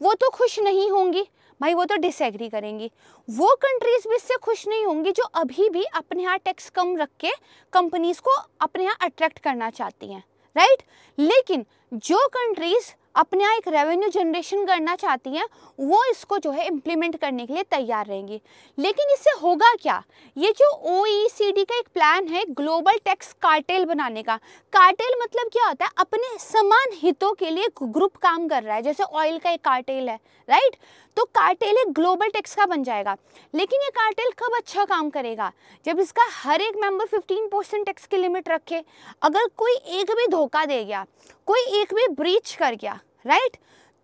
A: वो तो खुश नहीं होंगी भाई वो तो डिसएग्री करेंगी वो कंट्रीज़ भी इससे खुश नहीं होंगी जो अभी भी अपने यहाँ टैक्स कम रख के कंपनीज़ को अपने यहाँ अट्रैक्ट करना चाहती हैं राइट लेकिन जो कंट्रीज़ अपने एक रेवेन्यू जनरेशन करना चाहती हैं वो इसको जो है इम्प्लीमेंट करने के लिए तैयार रहेंगी लेकिन इससे होगा क्या ये जो ओ e का एक प्लान है ग्लोबल टैक्स कार्टेल बनाने का कार्टेल मतलब क्या होता है अपने समान हितों के लिए ग्रुप काम कर रहा है जैसे ऑयल का एक कार्टेल है राइट तो कार्टेल एक ग्लोबल टैक्स का बन जाएगा लेकिन ये कार्टेल कब अच्छा काम करेगा जब इसका हर एक मेंबर फिफ्टीन परसेंट टैक्स की लिमिट रखे अगर कोई एक भी धोखा दे गया कोई एक भी ब्रीच कर गया राइट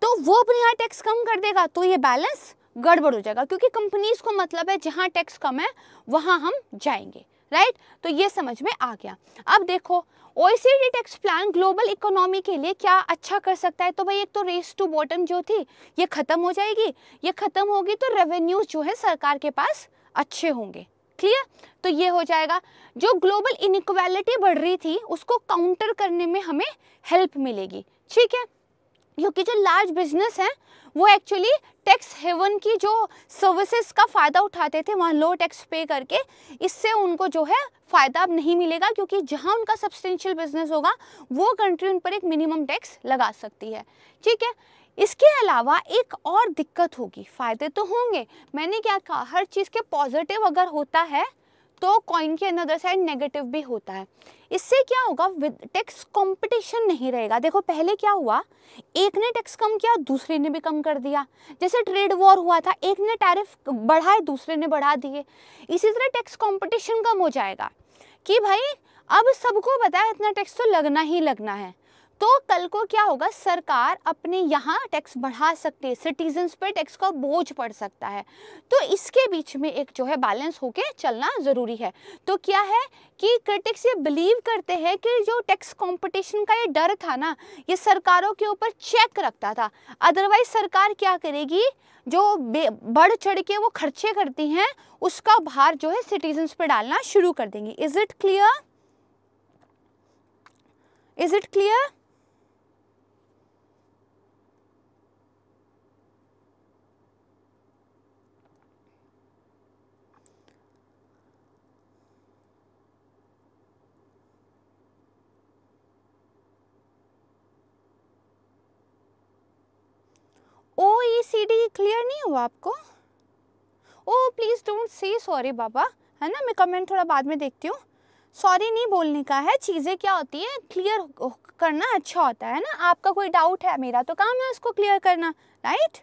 A: तो वो अपने यहाँ टैक्स कम कर देगा तो ये बैलेंस गड़बड़ हो जाएगा क्योंकि कंपनीज को मतलब है जहाँ टैक्स कम है वहाँ हम जाएंगे राइट तो ये समझ में आ गया अब देखो ओ टैक्स प्लान ग्लोबल इकोनॉमी के लिए क्या अच्छा कर सकता है तो भाई एक तो रेस टू बॉटम जो थी ये ख़त्म हो जाएगी ये ख़त्म होगी तो रेवेन्यूज जो है सरकार के पास अच्छे होंगे क्लियर तो ये हो जाएगा जो ग्लोबल इनक्वालिटी बढ़ रही थी उसको काउंटर करने में हमें हेल्प मिलेगी ठीक है क्योंकि जो लार्ज बिजनेस हैं वो एक्चुअली टैक्स हेवन की जो सर्विसेज का फ़ायदा उठाते थे वहाँ लो टैक्स पे करके इससे उनको जो है फ़ायदा अब नहीं मिलेगा क्योंकि जहाँ उनका सब्सटेंशियल बिजनेस होगा वो कंट्री उन पर एक मिनिमम टैक्स लगा सकती है ठीक है इसके अलावा एक और दिक्कत होगी फ़ायदे तो होंगे मैंने क्या कहा हर चीज़ के पॉजिटिव अगर होता है तो कॉइन के अंदर साइड नेगेटिव भी होता है इससे क्या होगा विद टैक्स कंपटीशन नहीं रहेगा देखो पहले क्या हुआ एक ने टैक्स कम किया दूसरे ने भी कम कर दिया जैसे ट्रेड वॉर हुआ था एक ने टैरिफ बढ़ाए दूसरे ने बढ़ा दिए इसी तरह टैक्स कॉम्पिटिशन कम हो जाएगा कि भाई अब सबको पता है इतना टैक्स तो लगना ही लगना है तो कल को क्या होगा सरकार अपने यहाँ टैक्स बढ़ा सकती है सिटीजन पे टैक्स का बोझ पड़ सकता है तो इसके बीच में एक जो है बैलेंस होके चलना ज़रूरी है तो क्या है कि क्रिटिक्स ये बिलीव करते हैं कि जो टैक्स कंपटीशन का ये डर था ना ये सरकारों के ऊपर चेक रखता था अदरवाइज सरकार क्या करेगी जो बढ़ चढ़ के वो खर्चे करती हैं उसका भार जो है सिटीजन्स पर डालना शुरू कर देंगी is it clear is it clear O E C D clear नहीं हुआ आपको oh please don't say sorry बाबा है ना मैं कमेंट थोड़ा बाद में देखती हूँ सॉरी नहीं बोलने का है चीज़ें क्या होती है क्लियर करना अच्छा होता है ना आपका कोई डाउट है मेरा तो काम है उसको क्लियर करना राइट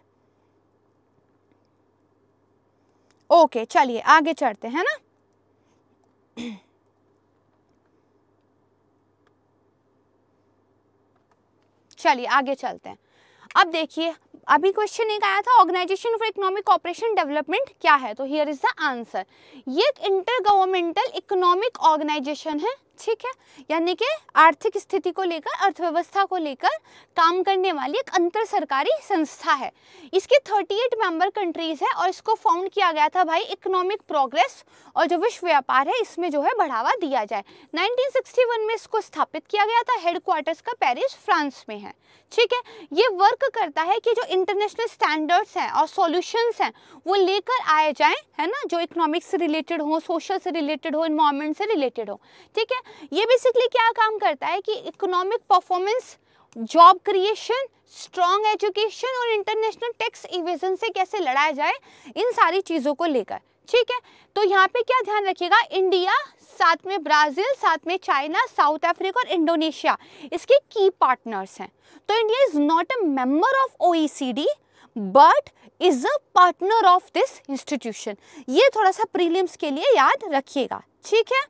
A: ओके चलिए आगे चढ़ते हैं ना चलिए आगे चलते हैं अब देखिए अभी क्वेश्चन एक आया था organization for economic cooperation development क्या है तो हियर इज द आंसर ये एक इंटर गवर्नमेंटल इकोनॉमिक ऑर्गेनाइजेशन है ठीक है यानी कि आर्थिक स्थिति को लेकर अर्थव्यवस्था को लेकर काम करने वाली एक अंतर सरकारी संस्था है इसकी 38 मेंबर कंट्रीज है और इसको फाउंड किया गया था भाई इकोनॉमिक प्रोग्रेस और जो विश्व व्यापार है इसमें जो है बढ़ावा दिया जाए 1961 में इसको स्थापित किया गया था हेडक्वार्टर्स का पेरिस फ्रांस में है ठीक है ये वर्क करता है कि जो इंटरनेशनल स्टैंडर्ड्स हैं और सॉल्यूशंस हैं वो लेकर आए जाएं है ना जो इकोनॉमिक्स से रिलेटेड हो सोशल से रिलेटेड हो इन्वायरमेंट से रिलेटेड हो ठीक है ये बेसिकली क्या काम करता है कि economic performance job creation strong education और इंटरनेशनल टैक्स इवेजन से कैसे लड़ाया जाए इन सारी चीज़ों को लेकर ठीक है तो यहाँ पे क्या ध्यान रखिएगा इंडिया साथ में ब्राज़ील साथ में चाइना साउथ अफ्रीका और इंडोनेशिया इसके की पार्टनर्स हैं तो India is not a member of O but is a partner of this institution ये थोड़ा सा प्रीलियम्स के लिए याद रखिएगा ठीक है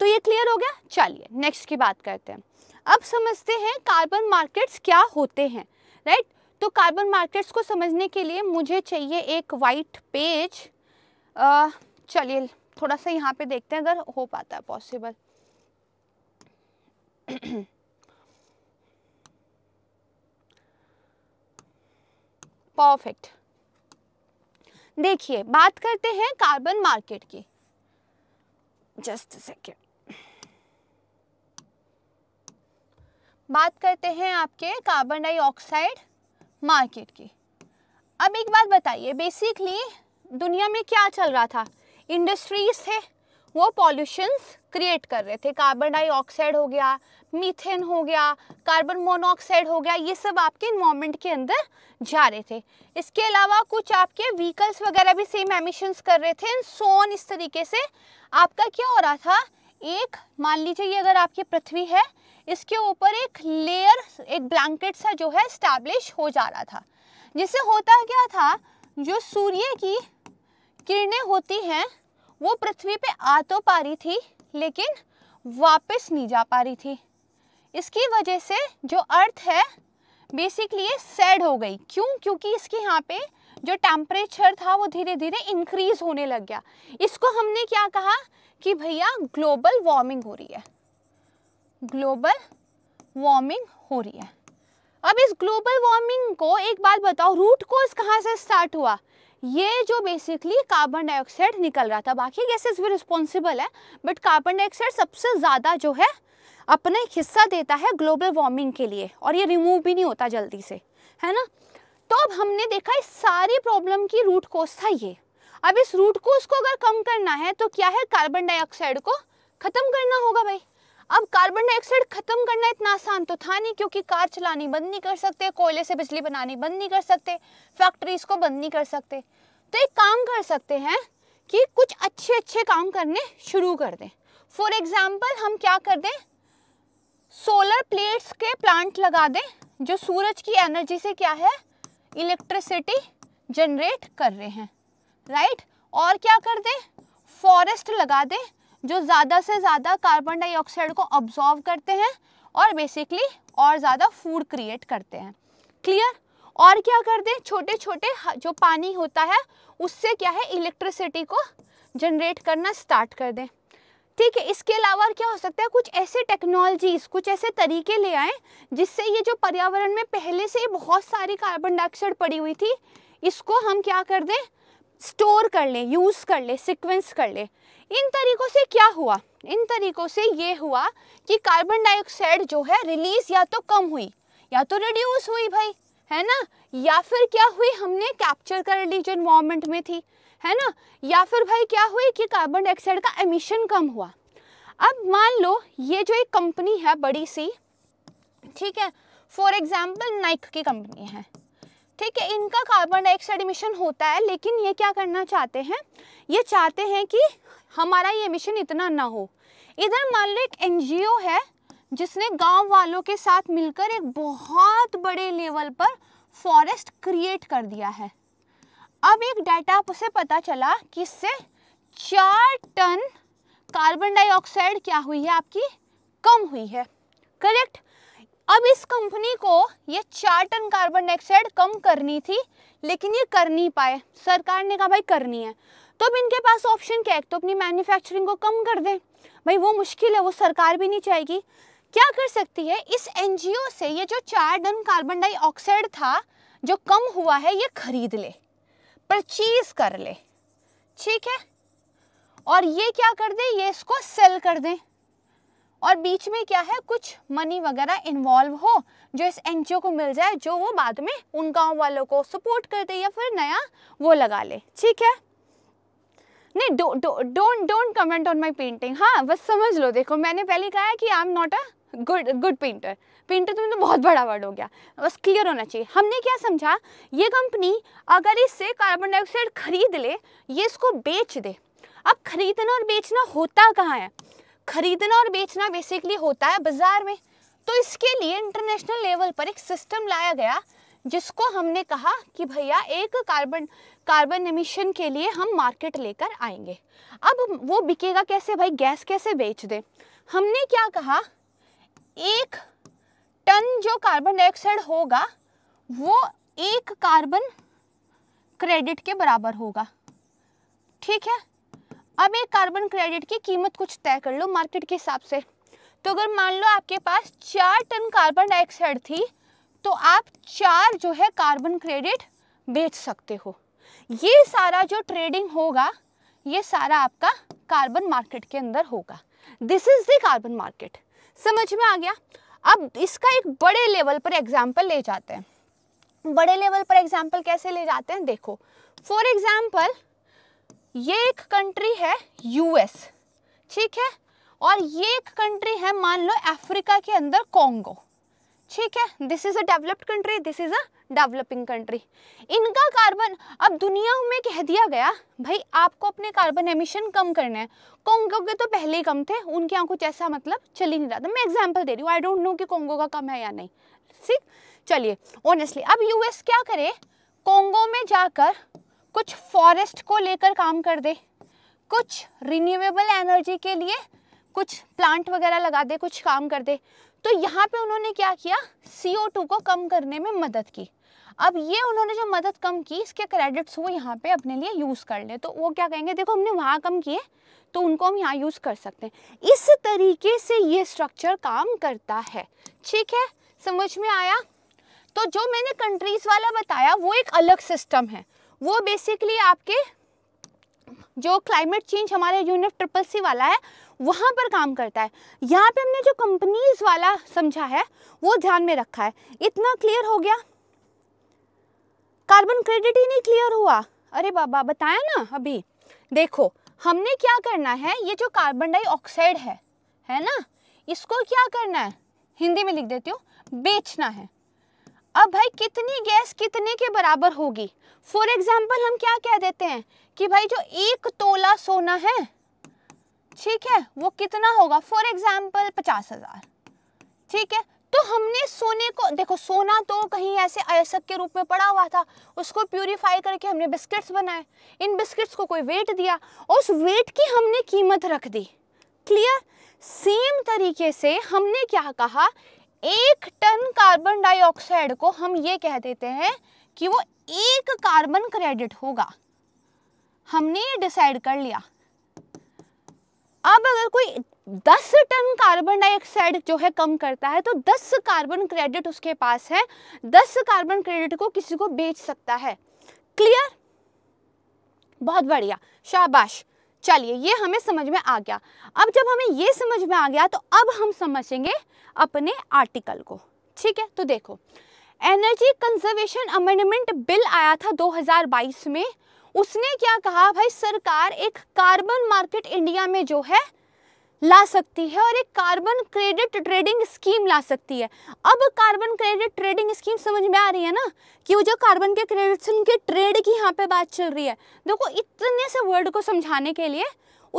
A: तो ये क्लियर हो गया चलिए नेक्स्ट की बात करते हैं अब समझते हैं कार्बन मार्केट्स क्या होते हैं राइट तो कार्बन मार्केट्स को समझने के लिए मुझे चाहिए एक वाइट पेज चलिए थोड़ा सा यहाँ पे देखते हैं अगर हो पाता है पॉसिबल परफेक्ट देखिए बात करते हैं कार्बन मार्केट की जस्ट सेकेंड बात करते हैं आपके कार्बन डाइऑक्साइड मार्केट की अब एक बात बताइए बेसिकली दुनिया में क्या चल रहा था इंडस्ट्रीज थे वो पॉल्यूशंस क्रिएट कर रहे थे कार्बन डाइऑक्साइड हो गया मीथेन हो गया कार्बन मोनोऑक्साइड हो गया ये सब आपके इन्वामेंट के अंदर जा रहे थे इसके अलावा कुछ आपके व्हीकल्स वगैरह भी सेम एमिशंस कर रहे थे सोन इस तरीके से आपका क्या हो रहा था एक मान लीजिए ये अगर आपकी पृथ्वी है इसके ऊपर एक लेयर एक ब्लैंकेट सा जो है स्टैब्लिश हो जा रहा था जिससे होता क्या था जो सूर्य की किरणें होती हैं वो पृथ्वी पे आ तो पा रही थी लेकिन वापस नहीं जा पा रही थी इसकी वजह से जो अर्थ है बेसिकली ये सैड हो गई क्यों क्योंकि इसके यहाँ पे जो टेम्परेचर था वो धीरे धीरे इंक्रीज होने लग गया इसको हमने क्या कहा कि भैया ग्लोबल वार्मिंग हो रही है ग्लोबल वार्मिंग हो रही है अब इस ग्लोबल वार्मिंग को एक बात बताओ रूट कोर्स कहाँ से स्टार्ट हुआ ये जो बेसिकली कार्बन डाइऑक्साइड निकल रहा था बाकी गैसेस भी रिस्पॉन्सिबल है बट कार्बन डाइऑक्साइड सबसे ज़्यादा जो है अपना एक हिस्सा देता है ग्लोबल वार्मिंग के लिए और ये रिमूव भी नहीं होता जल्दी से है ना तो अब हमने देखा इस सारी प्रॉब्लम की रूट कोस था ये अब इस रूट कोस को अगर कम करना है तो क्या है कार्बन डाइऑक्साइड को ख़त्म करना होगा भाई अब कार्बन डाइऑक्साइड ख़त्म करना इतना आसान तो था नहीं क्योंकि कार चलानी बंद नहीं कर सकते कोयले से बिजली बनानी बंद नहीं कर सकते फैक्ट्रीज को बंद नहीं कर सकते तो एक काम कर सकते हैं कि कुछ अच्छे अच्छे काम करने शुरू कर दें फॉर एग्ज़ाम्पल हम क्या कर दें सोलर प्लेट्स के प्लांट लगा दें जो सूरज की एनर्जी से क्या है इलेक्ट्रिसिटी जनरेट कर रहे हैं राइट और क्या कर दें फॉरेस्ट लगा दें जो ज़्यादा से ज़्यादा कार्बन डाइऑक्साइड को ऑब्जॉर्व करते हैं और बेसिकली और ज़्यादा फूड क्रिएट करते हैं क्लियर और क्या कर दें छोटे छोटे जो पानी होता है उससे क्या है इलेक्ट्रिसिटी को जनरेट करना स्टार्ट कर दें ठीक है इसके अलावा क्या हो सकता है कुछ ऐसे टेक्नोलॉजीज कुछ ऐसे तरीके ले आए जिससे ये जो पर्यावरण में पहले से बहुत सारी कार्बन डाइऑक्साइड पड़ी हुई थी इसको हम क्या कर दें स्टोर कर लें यूज़ कर लें सिक्वेंस कर लें इन तरीक़ों से क्या हुआ इन तरीक़ों से ये हुआ कि कार्बन डाइऑक्साइड जो है रिलीज़ या तो कम हुई या तो रिड्यूस हुई भाई है ना या फिर क्या हुई हमने कैप्चर कर ली जो इन्वामेंट में थी है ना या फिर भाई क्या हुई कि कार्बन डाइऑक्साइड का एमिशन कम हुआ अब मान लो ये जो एक कंपनी है बड़ी सी ठीक है फॉर एग्जाम्पल नाइक की कंपनी है ठीक है इनका कार्बन डाइऑक्साइड इमिशन होता है लेकिन ये क्या करना चाहते हैं ये चाहते हैं कि हमारा ये इमिशन इतना ना हो इधर मान लो एक एन है जिसने गांव वालों के साथ मिलकर एक बहुत बड़े लेवल पर फॉरेस्ट क्रिएट कर दिया है अब एक डाटा उसे पता चला कि इससे चार टन कार्बन डाइऑक्साइड क्या हुई है आपकी कम हुई है करेक्ट अब इस कंपनी को ये चार टन कार्बन डाइऑक्साइड कम करनी थी लेकिन ये कर नहीं पाए सरकार ने कहा भाई करनी है तो अब इनके पास ऑप्शन क्या है तो अपनी मैन्युफैक्चरिंग को कम कर दें भाई वो मुश्किल है वो सरकार भी नहीं चाहेगी क्या कर सकती है इस एन से ये जो चार टन कार्बन डाइऑक्साइड था जो कम हुआ है ये खरीद ले परचेज कर ले ठीक है और ये क्या कर दें ये इसको सेल कर दें और बीच में क्या है कुछ मनी वगैरह इन्वॉल्व हो जो इस एन को मिल जाए जो वो बाद में उन गाँव वालों को सपोर्ट कर दे या फिर नया वो लगा ले ठीक है नहीं do do don't don't comment on my painting हाँ बस समझ लो देखो मैंने पहले कहा है कि I am not a good good painter printer तो बहुत बड़ा वर्ड हो गया बस क्लियर होना चाहिए हमने क्या समझा ये कंपनी अगर इससे कार्बन डाइऑक्साइड खरीद ले ये इसको बेच दे अब खरीदना और बेचना होता कहाँ है खरीदना और बेचना बेसिकली होता है बाजार में तो इसके लिए इंटरनेशनल लेवल पर एक सिस्टम लाया गया जिसको हमने कहा कि भैया एक कार्बन कार्बन एमिशन के लिए हम मार्केट लेकर आएंगे अब वो बिकेगा कैसे भाई गैस कैसे बेच दे हमने क्या कहा एक टन जो कार्बन डाइऑक्साइड होगा वो एक कार्बन क्रेडिट के बराबर होगा ठीक है अब एक कार्बन क्रेडिट की कीमत कुछ तय कर लो मार्केट के हिसाब से तो अगर मान लो आपके पास चार टन कार्बन डाइऑक्साइड थी तो आप चार जो है कार्बन क्रेडिट बेच सकते हो ये सारा जो ट्रेडिंग होगा ये सारा आपका कार्बन मार्केट के अंदर होगा this is the carbon market समझ में आ गया अब इसका एक बड़े लेवल पर एग्जाम्पल ले जाते हैं बड़े लेवल पर एग्जाम्पल कैसे ले जाते हैं देखो फॉर एग्जाम्पल ये एक कंट्री है यूएस ठीक है और ये एक कंट्री है मान लो अफ्रीका के अंदर कॉन्गो ठीक है this is a developed country this is a developing country इनका कार्बन अब दुनिया में कह दिया गया भाई आपको अपने कार्बन एमिशन कम करना है कोंगो के तो पहले ही कम थे उनके यहाँ कुछ ऐसा मतलब चल ही नहीं रहा था मैं एग्जाम्पल दे रही हूँ आई डोंट नो कि कोंगो का कम है या नहीं ठीक चलिए ऑनेस्टली अब यूएस क्या करे कोंगो में जाकर कुछ फॉरेस्ट को लेकर काम कर दे कुछ रिन्यूएबल एनर्जी के लिए कुछ प्लांट वगैरह लगा दे कुछ काम कर दे तो यहाँ पे उन्होंने क्या किया CO2 को कम करने में मदद की अब ये उन्होंने जो मदद कम की इसके क्रेडिट्स वो यहाँ पे अपने लिए यूज़ कर ले तो वो क्या कहेंगे देखो हमने वहाँ कम किए तो उनको हम यहाँ यूज़ कर सकते हैं इस तरीके से ये स्ट्रक्चर काम करता है ठीक है समझ में आया तो जो मैंने कंट्रीज़ वाला बताया वो एक अलग सिस्टम है वो बेसिकली आपके जो क्लाइमेट चेंज हमारे यूनिट ट्रिपल सी वाला है वहाँ पर काम करता है यहाँ पे हमने जो कंपनीज वाला समझा है वो ध्यान में रखा है इतना क्लियर हो गया कार्बन क्रेडिट ही नहीं क्लियर हुआ अरे बाबा बताया ना अभी देखो हमने क्या करना है ये जो कार्बन डाइऑक्साइड है है ना इसको क्या करना है हिंदी में लिख देती हूँ बेचना है अब भाई कितनी गैस कितने के बराबर होगी फॉर एग्जाम्पल हम क्या कह देते हैं कि भाई जो एक तोला सोना है ठीक है वो कितना होगा फॉर एग्जाम्पल पचास हजार ठीक है तो हमने सोने को देखो सोना तो कहीं ऐसे अयसक के रूप में पड़ा हुआ था उसको प्यूरिफाई करके हमने बिस्किट्स बनाए इन बिस्किट्स को कोई वेट दिया और उस वेट की हमने कीमत रख दी क्लियर सेम तरीके से हमने क्या कहा एक टन कार्बन डाइऑक्साइड को हम ये कह देते हैं कि वो एक कार्बन क्रेडिट होगा हमने ये डिसाइड कर लिया अब अगर कोई दस टन कार्बन डाइऑक्साइड जो है कम करता है तो दस कार्बन क्रेडिट उसके पास है दस कार्बन क्रेडिट को किसी को बेच सकता है क्लियर बहुत बढ़िया शाबाश चलिए ये हमें समझ में आ गया अब जब हमें ये समझ में आ गया तो अब हम समझेंगे अपने आर्टिकल को ठीक है तो देखो एनर्जी कंजर्वेशन अमेंडमेंट बिल आया था 2022 में उसने क्या कहा भाई सरकार एक कार्बन मार्केट इंडिया में जो है ला सकती है और एक कार्बन क्रेडिट ट्रेडिंग स्कीम ला सकती है अब कार्बन क्रेडिट ट्रेडिंग स्कीम समझ में आ रही है ना कि वो जो कार्बन के क्रेडिट्स उनके ट्रेड की यहाँ पे बात चल रही है देखो इतने से वर्ड को समझाने के लिए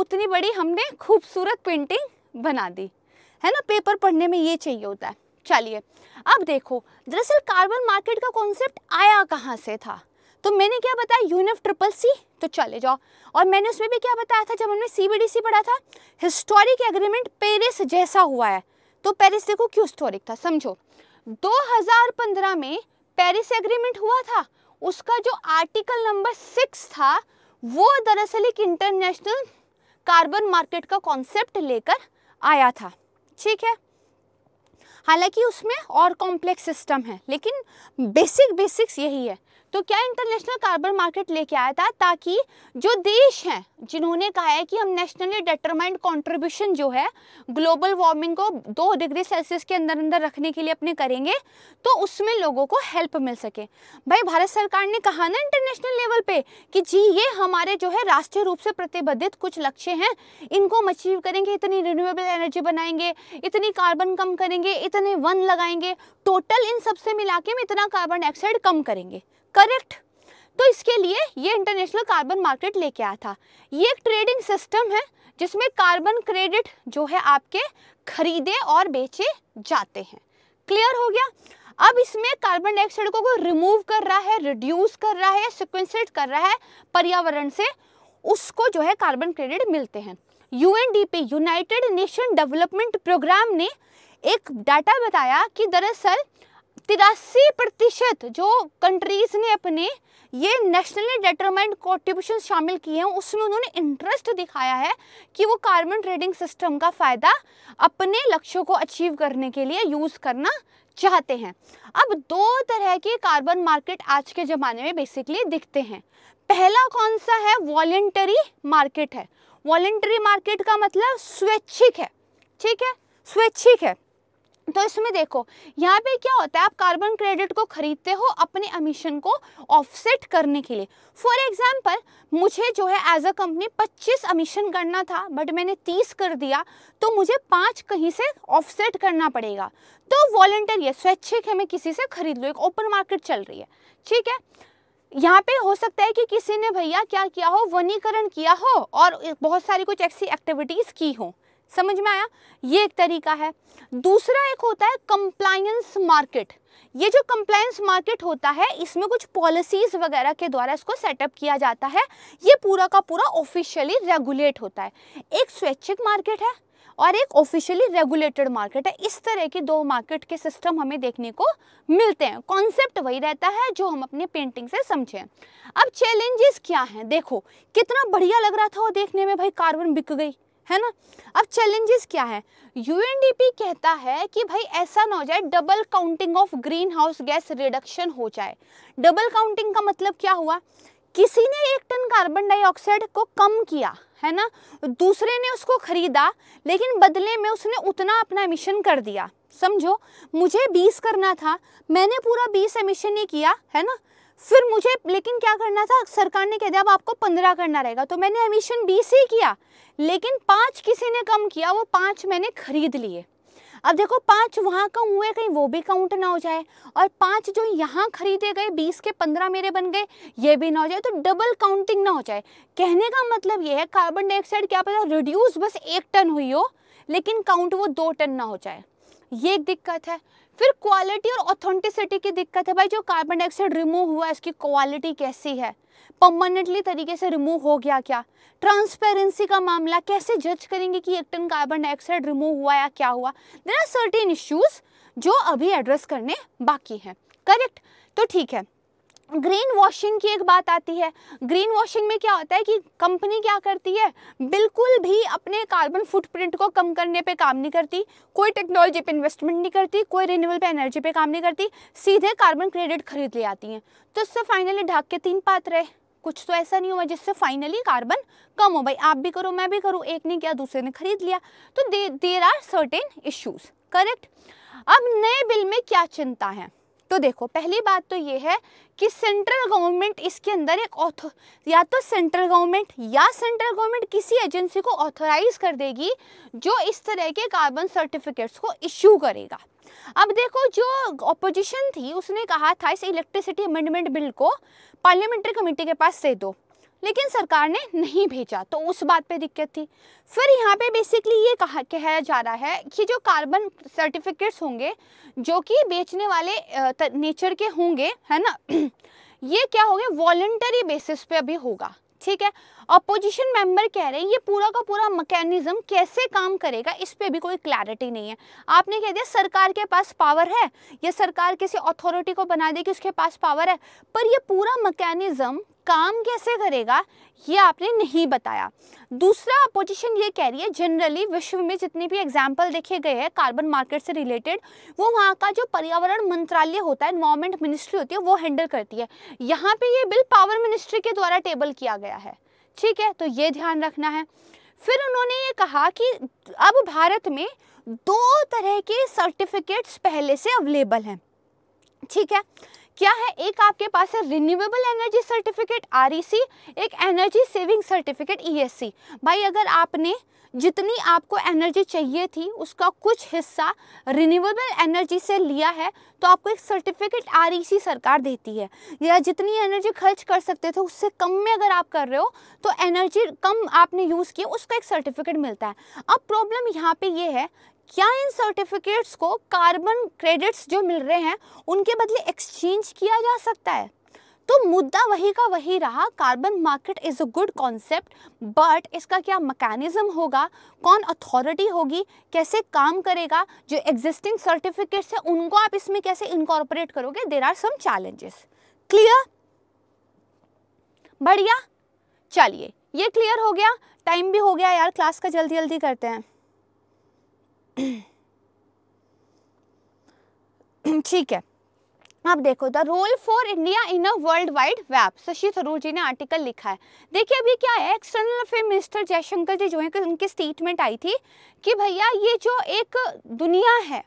A: उतनी बड़ी हमने खूबसूरत पेंटिंग बना दी है ना पेपर पढ़ने में ये चाहिए होता है चलिए अब देखो दरअसल कार्बन मार्केट का कॉन्सेप्ट आया कहाँ से था तो मैंने क्या बताया यूनिफ ट्रिपल सी तो चले जाओ और मैंने उसमें भी क्या बताया था जब हमने सी बी डी सी पढ़ा था हिस्टोरिक एग्रीमेंट पेरिस जैसा हुआ है तो पेरिस देखो क्यों हिस्टोरिक था समझो 2015 में पेरिस एग्रीमेंट हुआ था उसका जो आर्टिकल नंबर सिक्स था वो दरअसल एक इंटरनेशनल कार्बन मार्केट का कॉन्सेप्ट लेकर आया था ठीक है हालांकि उसमें और कॉम्प्लेक्स सिस्टम है लेकिन बेसिक बेसिक्स यही है तो क्या इंटरनेशनल कार्बन मार्केट लेके आया था ताकि जो देश हैं जिन्होंने कहा है कि हम नेशनली डिटरमाइंड कंट्रीब्यूशन जो है ग्लोबल वार्मिंग को दो डिग्री सेल्सियस के अंदर अंदर रखने के लिए अपने करेंगे तो उसमें लोगों को हेल्प मिल सके भाई भारत सरकार ने कहा ना इंटरनेशनल लेवल पर कि जी ये हमारे जो है राष्ट्रीय रूप से प्रतिबद्धित कुछ लक्ष्य हैं इनको हम अचीव करेंगे इतनी रिन्यूएबल एनर्जी बनाएंगे इतनी कार्बन कम करेंगे इतने वन लगाएंगे टोटल इन सबसे मिला के हम इतना कार्बन डाइऑक्साइड कम करेंगे करेक्ट तो इसके लिए ये इंटरनेशनल कार्बन मार्केट लेके आया था ये एक ट्रेडिंग सिस्टम है जिसमें कार्बन क्रेडिट जो है आपके खरीदे और बेचे जाते हैं क्लियर हो गया अब इसमें कार्बन डाइऑक्साइड को, कोई रिमूव कर रहा है रिड्यूस कर रहा है सिक्वेंसेट कर रहा है पर्यावरण से उसको जो है कार्बन क्रेडिट मिलते हैं UNDP United Nation Development Programme ने एक डाटा बताया कि दरअसल तिरासी प्रतिशत जो कंट्रीज़ ने अपने ये नेशनली डेटरमेंट कॉन्ट्रीब्यूशन शामिल किए हैं उसमें उन्होंने इंटरेस्ट दिखाया है कि वो कार्बन ट्रेडिंग सिस्टम का फ़ायदा अपने लक्ष्यों को अचीव करने के लिए यूज़ करना चाहते हैं अब दो तरह के कार्बन मार्केट आज के ज़माने में बेसिकली दिखते हैं पहला कौन सा है वॉलेंटरी मार्केट है वॉलेंटरी मार्केट का मतलब स्वैच्छिक है ठीक है स्वैच्छिक है तो इसमें देखो यहाँ पे क्या होता है आप कार्बन क्रेडिट को खरीदते हो अपने अमीशन को ऑफसेट करने के लिए फॉर एग्जाम्पल मुझे जो है एज अ कंपनी 25 अमीशन करना था बट मैंने 30 कर दिया तो मुझे पाँच कहीं से ऑफसेट करना पड़ेगा तो वॉलेंटरी यह स्वैच्छिक है मैं किसी से खरीद लूँ एक ओपन मार्केट चल रही है ठीक है यहाँ पे हो सकता है कि किसी ने भैया क्या किया हो वनीकरण किया हो और बहुत सारी कुछ ऐसी एक्टिविटीज़ की हो समझ में आया ये एक तरीका है दूसरा एक होता है कंप्लायंस मार्केट ये जो कंप्लायंस मार्केट होता है इसमें कुछ पॉलिसीज़ वगैरह के द्वारा इसको सेटअप किया जाता है ये पूरा का पूरा ऑफिशियली रेगुलेट होता है एक स्वैच्छिक मार्केट है और एक ऑफिशियली रेगुलेटेड मार्केट है इस तरह के दो मार्केट के सिस्टम हमें देखने को मिलते हैं कॉन्सेप्ट वही रहता है जो हम अपने पेंटिंग से समझे अब चैलेंजेस क्या हैं देखो कितना बढ़िया लग रहा था वो देखने में भाई कार्बन बिक गई है ना अब चैलेंजेस क्या है यूएनडीपी कहता है कि भाई ऐसा ना हो जाए double counting of green house gas reduction हो जाए डबल काउंटिंग का मतलब क्या हुआ किसी ने एक टन कार्बन डाइऑक्साइड को कम किया है ना दूसरे ने उसको खरीदा लेकिन बदले में उसने उतना अपना एमिशन कर दिया समझो मुझे 20 करना था मैंने पूरा 20 एमिशन ही किया है ना फिर मुझे लेकिन क्या करना था सरकार ने कह दिया अब आपको पंद्रह करना रहेगा तो मैंने एमिशन बीस ही किया लेकिन पाँच किसी ने कम किया वो पाँच मैंने खरीद लिए अब देखो पाँच वहाँ कम हुए कहीं वो भी काउंट ना हो जाए और पाँच जो यहाँ खरीदे गए बीस के पंद्रह मेरे बन गए ये भी ना हो जाए तो डबल काउंटिंग ना हो जाए कहने का मतलब ये है कार्बन डाइऑक्साइड क्या पता रिड्यूस बस एक टन हुई हो लेकिन काउंट वो दो टन ना हो जाए ये एक दिक्कत है फिर क्वालिटी और ऑथेंटिसिटी की दिक्कत है भाई जो कार्बन डाइऑक्साइड रिमूव हुआ है इसकी क्वालिटी कैसी है परमानेंटली तरीके से रिमूव हो गया क्या ट्रांसपेरेंसी का मामला कैसे जज करेंगे कि एक टन कार्बन डाइऑक्साइड रिमूव हुआ या क्या हुआ देर आर सर्टेन इश्यूज जो अभी एड्रेस करने बाकी हैं करेक्ट तो ठीक है ग्रीन वॉशिंग की एक बात आती है ग्रीन वॉशिंग में क्या होता है कि कंपनी क्या करती है बिल्कुल भी अपने कार्बन फुटप्रिंट को कम करने पे काम नहीं करती कोई टेक्नोलॉजी पे इन्वेस्टमेंट नहीं करती कोई रिन्यूएबल एनर्जी पे काम नहीं करती सीधे कार्बन क्रेडिट खरीद ले आती हैं तो इससे फाइनली ढाक के तीन पात्र रहे कुछ तो ऐसा नहीं हुआ जिससे फाइनली कार्बन कम हो भाई आप भी करो मैं भी करूँ एक ने किया दूसरे ने खरीद लिया तो there are certain issues correct अब नए बिल में क्या चिंता है तो देखो पहली बात तो ये है कि सेंट्रल गवर्नमेंट इसके अंदर एक ऑथो या तो सेंट्रल गवर्नमेंट या सेंट्रल गवर्नमेंट किसी एजेंसी को ऑथोराइज कर देगी जो इस तरह के कार्बन सर्टिफिकेट्स को इश्यू करेगा अब देखो जो ऑपोजिशन थी उसने कहा था इस इलेक्ट्रिसिटी अमेंडमेंट बिल को पार्लियामेंट्री कमेटी के पास दे दो लेकिन सरकार ने नहीं भेजा तो उस बात पे दिक्कत थी फिर यहाँ पे बेसिकली ये कहा कहा जा रहा है कि जो कार्बन सर्टिफिकेट्स होंगे जो कि बेचने वाले नेचर के होंगे है ना ये क्या होंगे वॉल्टरी बेसिस पे अभी होगा ठीक है अपोजिशन मेंबर कह रहे हैं ये पूरा का पूरा मैकेनिज्म कैसे काम करेगा इस पर भी कोई क्लैरिटी नहीं है आपने कह दिया सरकार के पास पावर है या सरकार किसी अथॉरिटी को बना दे कि उसके पास पावर है पर यह पूरा मैकेनिज्म काम कैसे करेगा ये आपने नहीं बताया दूसरा अपोजिशन ये कह रही है जनरली विश्व में जितने भी एग्जाम्पल देखे गए हैं कार्बन मार्केट से रिलेटेड वो वहाँ का जो पर्यावरण मंत्रालय होता है इन्वायरमेंट मिनिस्ट्री होती है वो हैंडल करती है यहाँ पे ये बिल पावर मिनिस्ट्री के द्वारा टेबल किया गया है ठीक है तो ये ध्यान रखना है फिर उन्होंने ये कहा कि अब भारत में दो तरह के सर्टिफिकेट्स पहले से अवेलेबल हैं ठीक है क्या है एक आपके पास है रिन्यूएबल एनर्जी सर्टिफिकेट आर एक एनर्जी सेविंग सर्टिफिकेट ई भाई अगर आपने जितनी आपको एनर्जी चाहिए थी उसका कुछ हिस्सा रिन्यूएबल एनर्जी से लिया है तो आपको एक सर्टिफिकेट आर e सरकार देती है या जितनी एनर्जी खर्च कर सकते थे उससे कम में अगर आप कर रहे हो तो एनर्जी कम आपने यूज़ किया उसका एक सर्टिफिकेट मिलता है अब प्रॉब्लम यहाँ पे ये यह है क्या इन सर्टिफिकेट्स को कार्बन क्रेडिट्स जो मिल रहे हैं उनके बदले एक्सचेंज किया जा सकता है तो मुद्दा वही का वही रहा carbon market is a good concept but इसका क्या मैकेनिज़्म होगा कौन अथॉरिटी होगी कैसे काम करेगा जो एग्जिस्टिंग सर्टिफिकेट्स हैं उनको आप इसमें कैसे इनकॉर्पोरेट करोगे there are some challenges clear बढ़िया चलिए ये क्लियर हो गया टाइम भी हो गया यार क्लास का जल्दी जल्दी करते हैं ठीक है आप देखो the role for India in a world wide web Shashi Tharoor ji ने आर्टिकल लिखा है देखिए अभी क्या है external affair minister Jaishankar ji जो है उनकी स्टेटमेंट आई थी कि भैया ये जो एक दुनिया है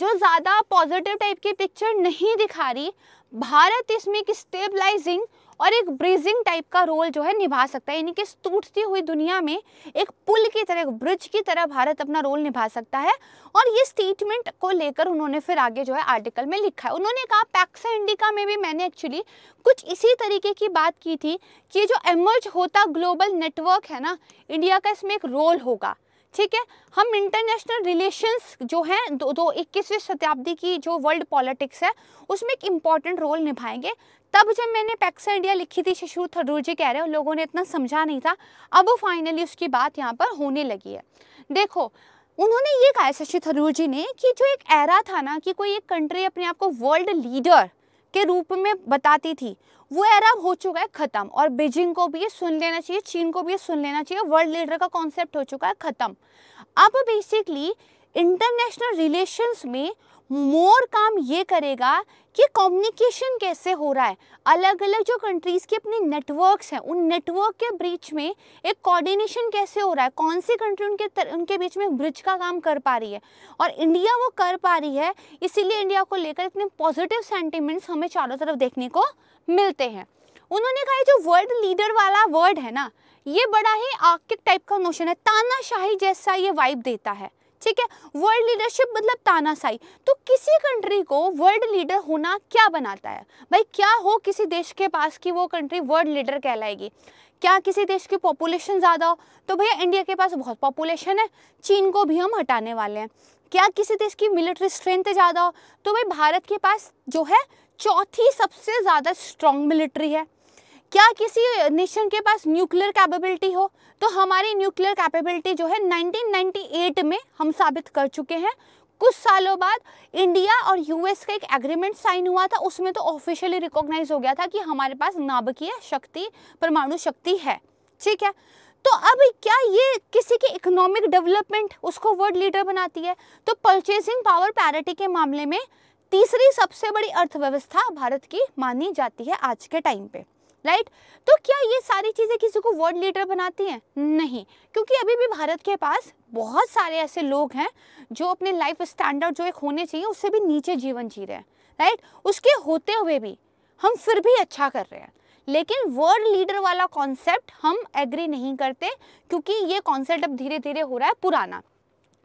A: जो ज़्यादा पॉजिटिव टाइप की पिक्चर नहीं दिखा रही भारत इसमें एक स्टेबलाइजिंग और एक ब्रिजिंग टाइप का रोल जो है निभा सकता है यानी कि टूटती हुई दुनिया में एक पुल की तरह ब्रिज की तरह भारत अपना रोल निभा सकता है और ये स्टेटमेंट को लेकर उन्होंने फिर आगे जो है आर्टिकल में लिखा है उन्होंने कहा पैक्सा इंडिका में भी मैंने एक्चुअली कुछ इसी तरीके की बात की थी कि जो एमर्ज होता ग्लोबल नेटवर्क है ना इंडिया का इसमें एक रोल होगा ठीक है हम इंटरनेशनल रिलेशंस जो हैं दो दो इक्कीसवीं शताब्दी की जो वर्ल्ड पॉलिटिक्स है उसमें एक इम्पॉर्टेंट रोल निभाएंगे तब जब मैंने पैक्सा इंडिया लिखी थी शशुर थरूर जी कह रहे हैं लोगों ने इतना समझा नहीं था अब फाइनली उसकी बात यहाँ पर होने लगी है देखो उन्होंने ये कहा शशि थरूर जी ने कि जो एक एरा था ना कि कोई एक कंट्री अपने आप को वर्ल्ड लीडर के रूप में बताती थी वो एरा हो चुका है ख़त्म और बीजिंग को भी ये सुन लेना चाहिए चीन को भी ये सुन लेना चाहिए वर्ल्ड लीडर का कॉन्सेप्ट हो चुका है ख़त्म अब बेसिकली इंटरनेशनल रिलेशंस में मोर काम ये करेगा कि कम्युनिकेशन कैसे हो रहा है अलग अलग जो कंट्रीज़ के अपने नेटवर्क्स हैं उन नेटवर्क के बीच में एक कोऑर्डिनेशन कैसे हो रहा है कौन सी कंट्री उनके तर, उनके बीच में ब्रिज का काम कर पा रही है और इंडिया वो कर पा रही है इसीलिए इंडिया को लेकर इतने पॉजिटिव सेंटिमेंट्स हमें चारों तरफ देखने को मिलते हैं उन्होंने कहा जो वर्ल्ड लीडर वाला वर्ड है ना ये बड़ा ही आर्किक टाइप का नोशन है तानाशाही जैसा ये वाइब देता है ठीक है वर्ल्ड लीडरशिप मतलब तानाशाही तो किसी कंट्री को वर्ल्ड लीडर होना क्या बनाता है भाई क्या हो किसी देश के पास कि वो कंट्री वर्ल्ड लीडर कहलाएगी क्या किसी देश की पॉपुलेशन ज़्यादा हो तो भैया इंडिया के पास बहुत पॉपुलेशन है चीन को भी हम हटाने वाले हैं क्या किसी देश की मिलिट्री स्ट्रेंथ ज़्यादा हो तो भाई भारत के पास जो है चौथी सबसे ज़्यादा स्ट्रॉन्ग मिलिट्री है क्या किसी नेशन के पास न्यूक्लियर कैपेबिलिटी हो तो हमारी न्यूक्लियर कैपेबिलिटी जो है 1998 में हम साबित कर चुके हैं कुछ सालों बाद इंडिया और यूएस का एक एग्रीमेंट साइन हुआ था उसमें तो ऑफिशियली रिकॉग्नाइज हो गया था कि हमारे पास नाभिकीय शक्ति परमाणु शक्ति है ठीक है तो अब क्या ये किसी की इकोनॉमिक डेवलपमेंट उसको वर्ल्ड लीडर बनाती है तो परचेसिंग पावर पैरिटी के मामले में तीसरी सबसे बड़ी अर्थव्यवस्था भारत की मानी जाती है आज के टाइम पे राइट तो क्या ये सारी चीज़ें किसी को वर्ल्ड लीडर बनाती हैं नहीं क्योंकि अभी भी भारत के पास बहुत सारे ऐसे लोग हैं जो अपने लाइफ स्टैंडर्ड जो एक होने चाहिए उससे भी नीचे जीवन जी रहे हैं राइट उसके होते हुए भी हम फिर भी अच्छा कर रहे हैं लेकिन वर्ल्ड लीडर वाला कॉन्सेप्ट हम एग्री नहीं करते क्योंकि ये कॉन्सेप्ट अब धीरे धीरे हो रहा है पुराना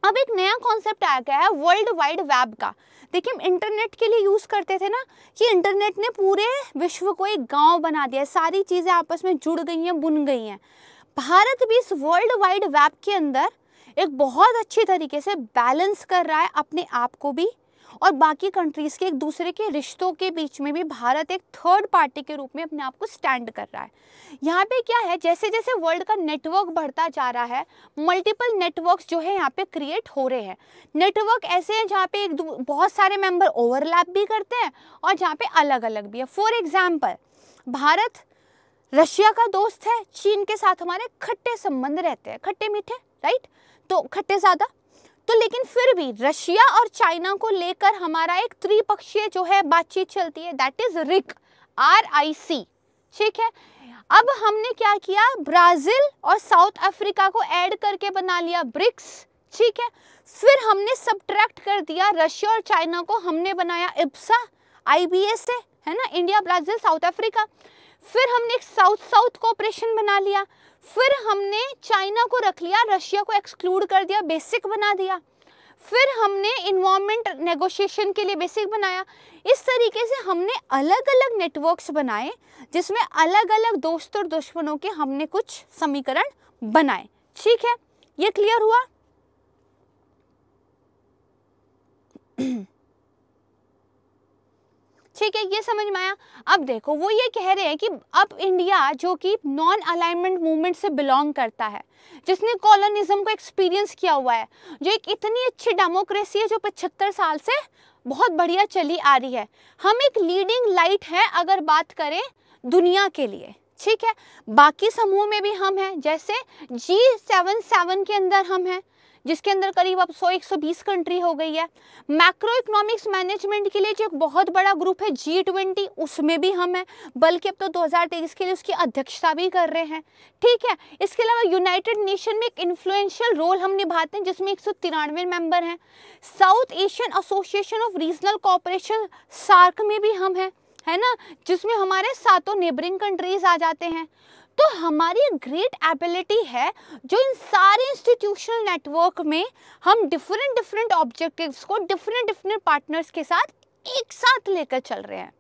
A: अब एक नया कॉन्सेप्ट आ गया है वर्ल्ड वाइड वेब का देखिए हम इंटरनेट के लिए यूज़ करते थे ना कि इंटरनेट ने पूरे विश्व को एक गांव बना दिया सारी चीज़ें आपस में जुड़ गई हैं बुन गई हैं भारत भी इस वर्ल्ड वाइड वेब के अंदर एक बहुत अच्छी तरीके से बैलेंस कर रहा है अपने आप को भी और बाकी कंट्रीज़ के एक दूसरे के रिश्तों के बीच में भी भारत एक थर्ड पार्टी के रूप में अपने आप को स्टैंड कर रहा है यहाँ पे क्या है जैसे जैसे वर्ल्ड का नेटवर्क बढ़ता जा रहा है मल्टीपल नेटवर्क जो है यहाँ पे क्रिएट हो रहे हैं नेटवर्क ऐसे हैं जहाँ पे एक बहुत सारे मेंबर ओवरलैप भी करते हैं और जहाँ पे अलग अलग भी है फॉर एग्ज़ाम्पल भारत रशिया का दोस्त है चीन के साथ हमारे खट्टे संबंध रहते हैं खट्टे मीठे राइट तो खट्टे ज़्यादा तो लेकिन फिर भी रशिया और चाइना को लेकर हमारा एक त्रिपक्षीय जो है बातचीत चलती है that is RIC R I C ठीक है अब हमने क्या किया ब्राज़ील और साउथ अफ्रीका को ऐड करके बना लिया ब्रिक्स ठीक है फिर हमने सब्ट्रैक्ट कर दिया रशिया और चाइना को हमने बनाया इब्सा आई से है ना इंडिया ब्राज़ील साउथ अफ्रीका फिर हमने एक साउथ साउथ कोऑपरेशन बना लिया फिर हमने चाइना को रख लिया रशिया को एक्सक्लूड कर दिया बेसिक बना दिया फिर हमने इन्वामेंट नेगोशिएशन के लिए बेसिक बनाया इस तरीके से हमने अलग अलग नेटवर्क्स बनाए जिसमें अलग अलग दोस्त और दुश्मनों के हमने कुछ समीकरण बनाए ठीक है ये क्लियर हुआ ठीक है ये समझ में आया अब देखो वो ये कह रहे हैं कि अब इंडिया जो कि नॉन अलाइनमेंट मूवमेंट से बिलोंग करता है जिसने कॉलोनिज्म को एक्सपीरियंस किया हुआ है जो एक इतनी अच्छी डेमोक्रेसी है जो पचहत्तर साल से बहुत बढ़िया चली आ रही है हम एक लीडिंग लाइट है अगर बात करें दुनिया के लिए ठीक है बाकी समूह में भी हम हैं जैसे जी सेवन सेवन के अंदर हम हैं जिसके अंदर करीब अब 100-120 कंट्री हो गई है मैक्रो इकोनॉमिक्स मैनेजमेंट के लिए जो एक बहुत बड़ा ग्रुप है जी ट्वेंटी उसमें भी हम हैं बल्कि अब तो 2023 के लिए उसकी अध्यक्षता भी कर रहे हैं ठीक है इसके अलावा यूनाइटेड नेशन में एक इन्फ्लुएंशियल रोल हम निभाते हैं जिसमें एक मेंबर हैं South Asian Association of Regional Cooperation SAARC में भी हम हैं है ना जिसमें हमारे सातों नेबरिंग कंट्रीज आ जाते हैं तो हमारी ग्रेट एबिलिटी है जो इन सारे इंस्टीट्यूशनल नेटवर्क में हम डिफरेंट डिफरेंट ऑब्जेक्टिव्स को डिफरेंट डिफरेंट पार्टनर्स के साथ एक साथ लेकर चल रहे हैं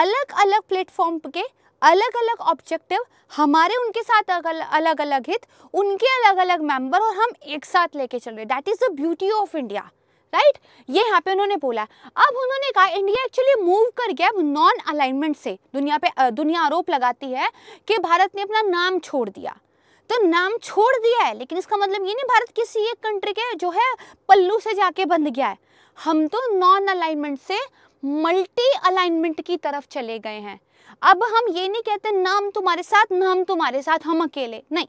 A: अलग अलग प्लेटफॉर्म के अलग अलग ऑब्जेक्टिव हमारे उनके साथ अलग अलग हित उनके अलग अलग मेंबर और हम एक साथ लेके चल रहे हैं that is the beauty of India right ये यहाँ पे उन्होंने बोला अब उन्होंने कहा इंडिया एक्चुअली मूव कर गया नॉन अलाइनमेंट से दुनिया पे दुनिया आरोप लगाती है कि भारत ने अपना नाम छोड़ दिया तो नाम छोड़ दिया है लेकिन इसका मतलब ये नहीं भारत किसी एक कंट्री के जो है पल्लू से जाके बंध गया है हम तो नॉन अलाइनमेंट से मल्टी अलाइनमेंट की तरफ चले गए हैं अब हम ये नहीं कहते नाम तुम्हारे साथ नाम तुम्हारे साथ हम अकेले नहीं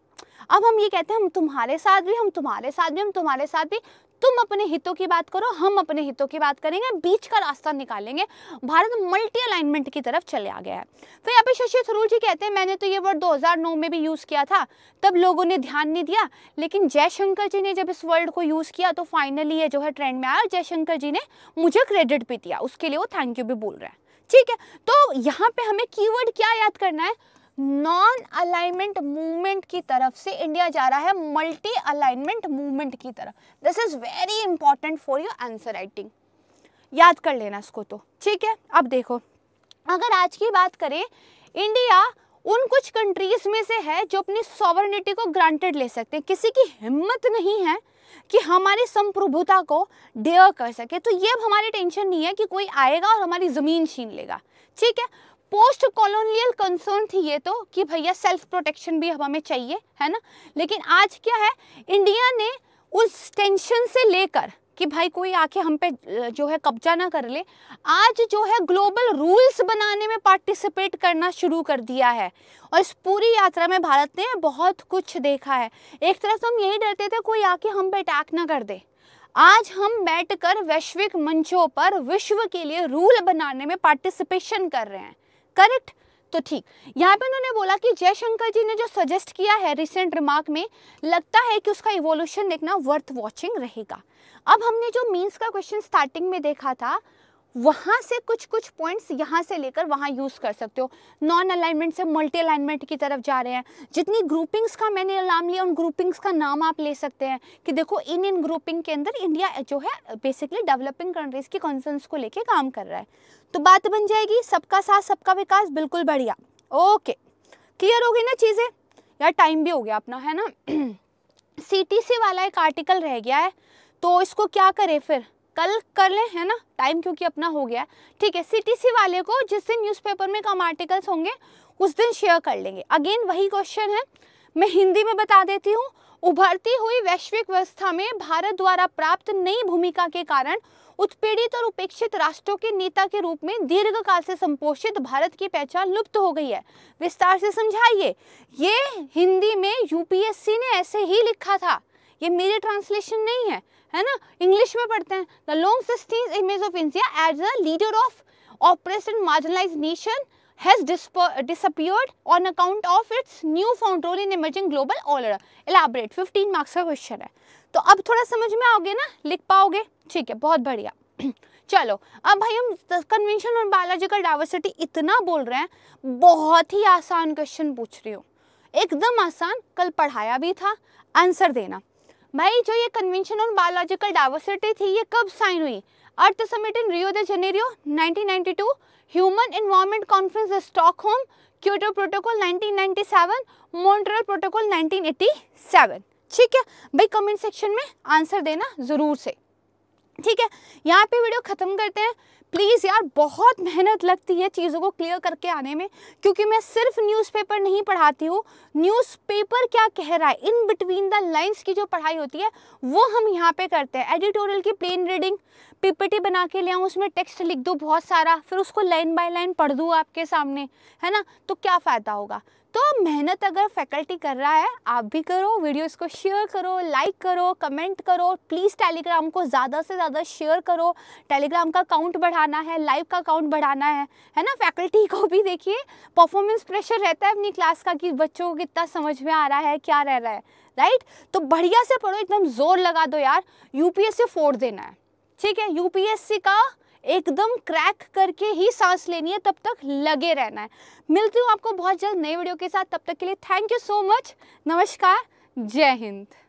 A: अब हम ये कहते हैं हम तुम्हारे साथ भी हम तुम्हारे साथ भी हम तुम्हारे साथ भी तुम अपने हितों की बात करो हम अपने हितों की बात करेंगे बीच का रास्ता निकालेंगे भारत मल्टी अलाइनमेंट की तरफ चले आ गया है फिर यहाँ पे शशि थरूर जी कहते हैं मैंने तो ये वर्ड 2009 में भी यूज़ किया था तब लोगों ने ध्यान नहीं दिया लेकिन जयशंकर जी ने जब इस वर्ड को यूज़ किया तो फाइनली ये जो है ट्रेंड में आया जयशंकर जी ने मुझे क्रेडिट भी दिया उसके लिए वो थैंक यू भी बोल रहे हैं ठीक है तो यहाँ पे हमें कीवर्ड क्या याद करना है नॉन अलाइनमेंट मूवमेंट की तरफ से इंडिया जा रहा है मल्टी अलाइनमेंट मूवमेंट की तरफ this is very important for your answer writing याद कर लेना इसको तो ठीक है अब देखो अगर आज की बात करें इंडिया उन कुछ कंट्रीज में से है जो अपनी सॉवर्निटी को ग्रांटेड ले सकते हैं किसी की हिम्मत नहीं है कि हमारी संप्रभुता को डेयर कर सके तो ये अब हमारी टेंशन नहीं है कि कोई आएगा और हमारी ज़मीन छीन लेगा ठीक है पोस्ट कॉलोनियल कंसर्न थी ये तो कि भैया सेल्फ प्रोटेक्शन भी हमें चाहिए है ना लेकिन आज क्या है इंडिया ने उस टेंशन से लेकर कि भाई कोई आके हम पे जो है कब्जा ना कर ले आज जो है ग्लोबल रूल्स बनाने में पार्टिसिपेट करना शुरू कर दिया है और इस पूरी यात्रा में भारत ने बहुत कुछ देखा है एक तरफ तो हम यही डरते थे कोई आके हम पे अटैक ना कर दे आज हम बैठकर वैश्विक मंचों पर विश्व के लिए रूल बनाने में पार्टिसिपेशन कर रहे हैं करेक्ट तो ठीक यहाँ पे उन्होंने बोला कि जयशंकर जी ने जो सजेस्ट किया है रिसेंट रिमार्क में लगता है कि उसका इवोल्यूशन देखना वर्थ वॉचिंग रहेगा अब हमने जो मीन्स का क्वेश्चन स्टार्टिंग में देखा था वहाँ से कुछ कुछ पॉइंट्स यहाँ से लेकर वहाँ यूज़ कर सकते हो नॉन अलाइनमेंट से मल्टी अलाइनमेंट की तरफ जा रहे हैं जितनी ग्रुपिंग्स का मैंने नाम लिया उन ग्रुपिंग्स का नाम आप ले सकते हैं कि देखो इन इन ग्रुपिंग के अंदर इंडिया जो है बेसिकली डेवलपिंग कंट्रीज़ की कंसर्न्स को लेकर काम कर रहा है तो बात बन जाएगी सबका साथ सबका विकास बिल्कुल बढ़िया ओके क्लियर हो गई ना चीज़ें यार टाइम भी हो गया अपना है ना सी वाला एक आर्टिकल रह गया है तो इसको क्या करें फिर कल कर लें है ना टाइम क्योंकि अपना हो गया ठीक है सीटीसी वाले को जिस दिन न्यूज़पेपर में कम आर्टिकल्स होंगे उस दिन शेयर कर लेंगे अगेन वही क्वेश्चन है मैं हिंदी में बता देती हूँ उभरती हुई वैश्विक व्यवस्था में भारत द्वारा प्राप्त नई भूमिका के कारण उत्पीड़ित और उपेक्षित राष्ट्रों के नेता के रूप में दीर्घकाल से संपोषित भारत की पहचान लुप्त हो गई है विस्तार से समझाइए ये हिंदी में यूपीएससी ने ऐसे ही लिखा था ये मेरी ट्रांसलेशन नहीं है है ना इंग्लिश में पढ़ते हैं the long sixteen image of India as a leader of oppressed and marginalise nation has disappeared on account of its new found role in emerging global ऑलर एलाबरेट फिफ्टीन मार्क्स का question है तो अब थोड़ा समझ में आओगे ना लिख पाओगे ठीक है बहुत बढ़िया चलो अब भाई हम कन्वेंशन और बायोलॉजिकल डाइवर्सिटी इतना बोल रहे हैं बहुत ही आसान क्वेश्चन पूछ रही हो एकदम आसान कल पढ़ाया भी था आंसर देना भाई जो ये कन्वेंशन ऑन बायोलॉजिकल डाइवर्सिटी थी ये कब साइन हुई earth summit in Rio de Janeiro 1992 human environment conference Stockholm Kyoto protocol 1997 Montreal protocol 1987 ठीक है भाई कमेंट सेक्शन में आंसर देना ज़रूर से ठीक है यहाँ पे वीडियो ख़त्म करते हैं प्लीज़ यार बहुत मेहनत लगती है चीज़ों को क्लियर करके आने में क्योंकि मैं सिर्फ न्यूज़पेपर नहीं पढ़ाती हूँ न्यूज़पेपर क्या कह रहा है इन बिटवीन द लाइंस की जो पढ़ाई होती है वो हम यहाँ पे करते हैं एडिटोरियल की प्लेन रीडिंग पीपीटी बना के ले आऊँ उसमें टेक्स्ट लिख दूँ बहुत सारा फिर उसको लाइन बाय लाइन पढ़ दूँ आपके सामने है ना तो क्या फ़ायदा होगा तो मेहनत अगर फैकल्टी कर रहा है आप भी करो वीडियोस को शेयर करो लाइक करो कमेंट करो प्लीज़ टेलीग्राम को ज़्यादा से ज़्यादा शेयर करो टेलीग्राम का अकाउंट बढ़ाना है लाइव का अकाउंट बढ़ाना है है ना फैकल्टी को भी देखिए परफॉर्मेंस प्रेशर रहता है अपनी क्लास का कि बच्चों को कितना समझ में आ रहा है क्या रह रहा है राइट तो बढ़िया से पढ़ो एकदम जोर लगा दो यार यूपीएससी फोड़ देना है ठीक है यूपीएससी का एकदम क्रैक करके ही सांस लेनी है तब तक लगे रहना है मिलती हूँ आपको बहुत जल्द नए वीडियो के साथ तब तक के लिए थैंक यू सो मच नमस्कार जय हिंद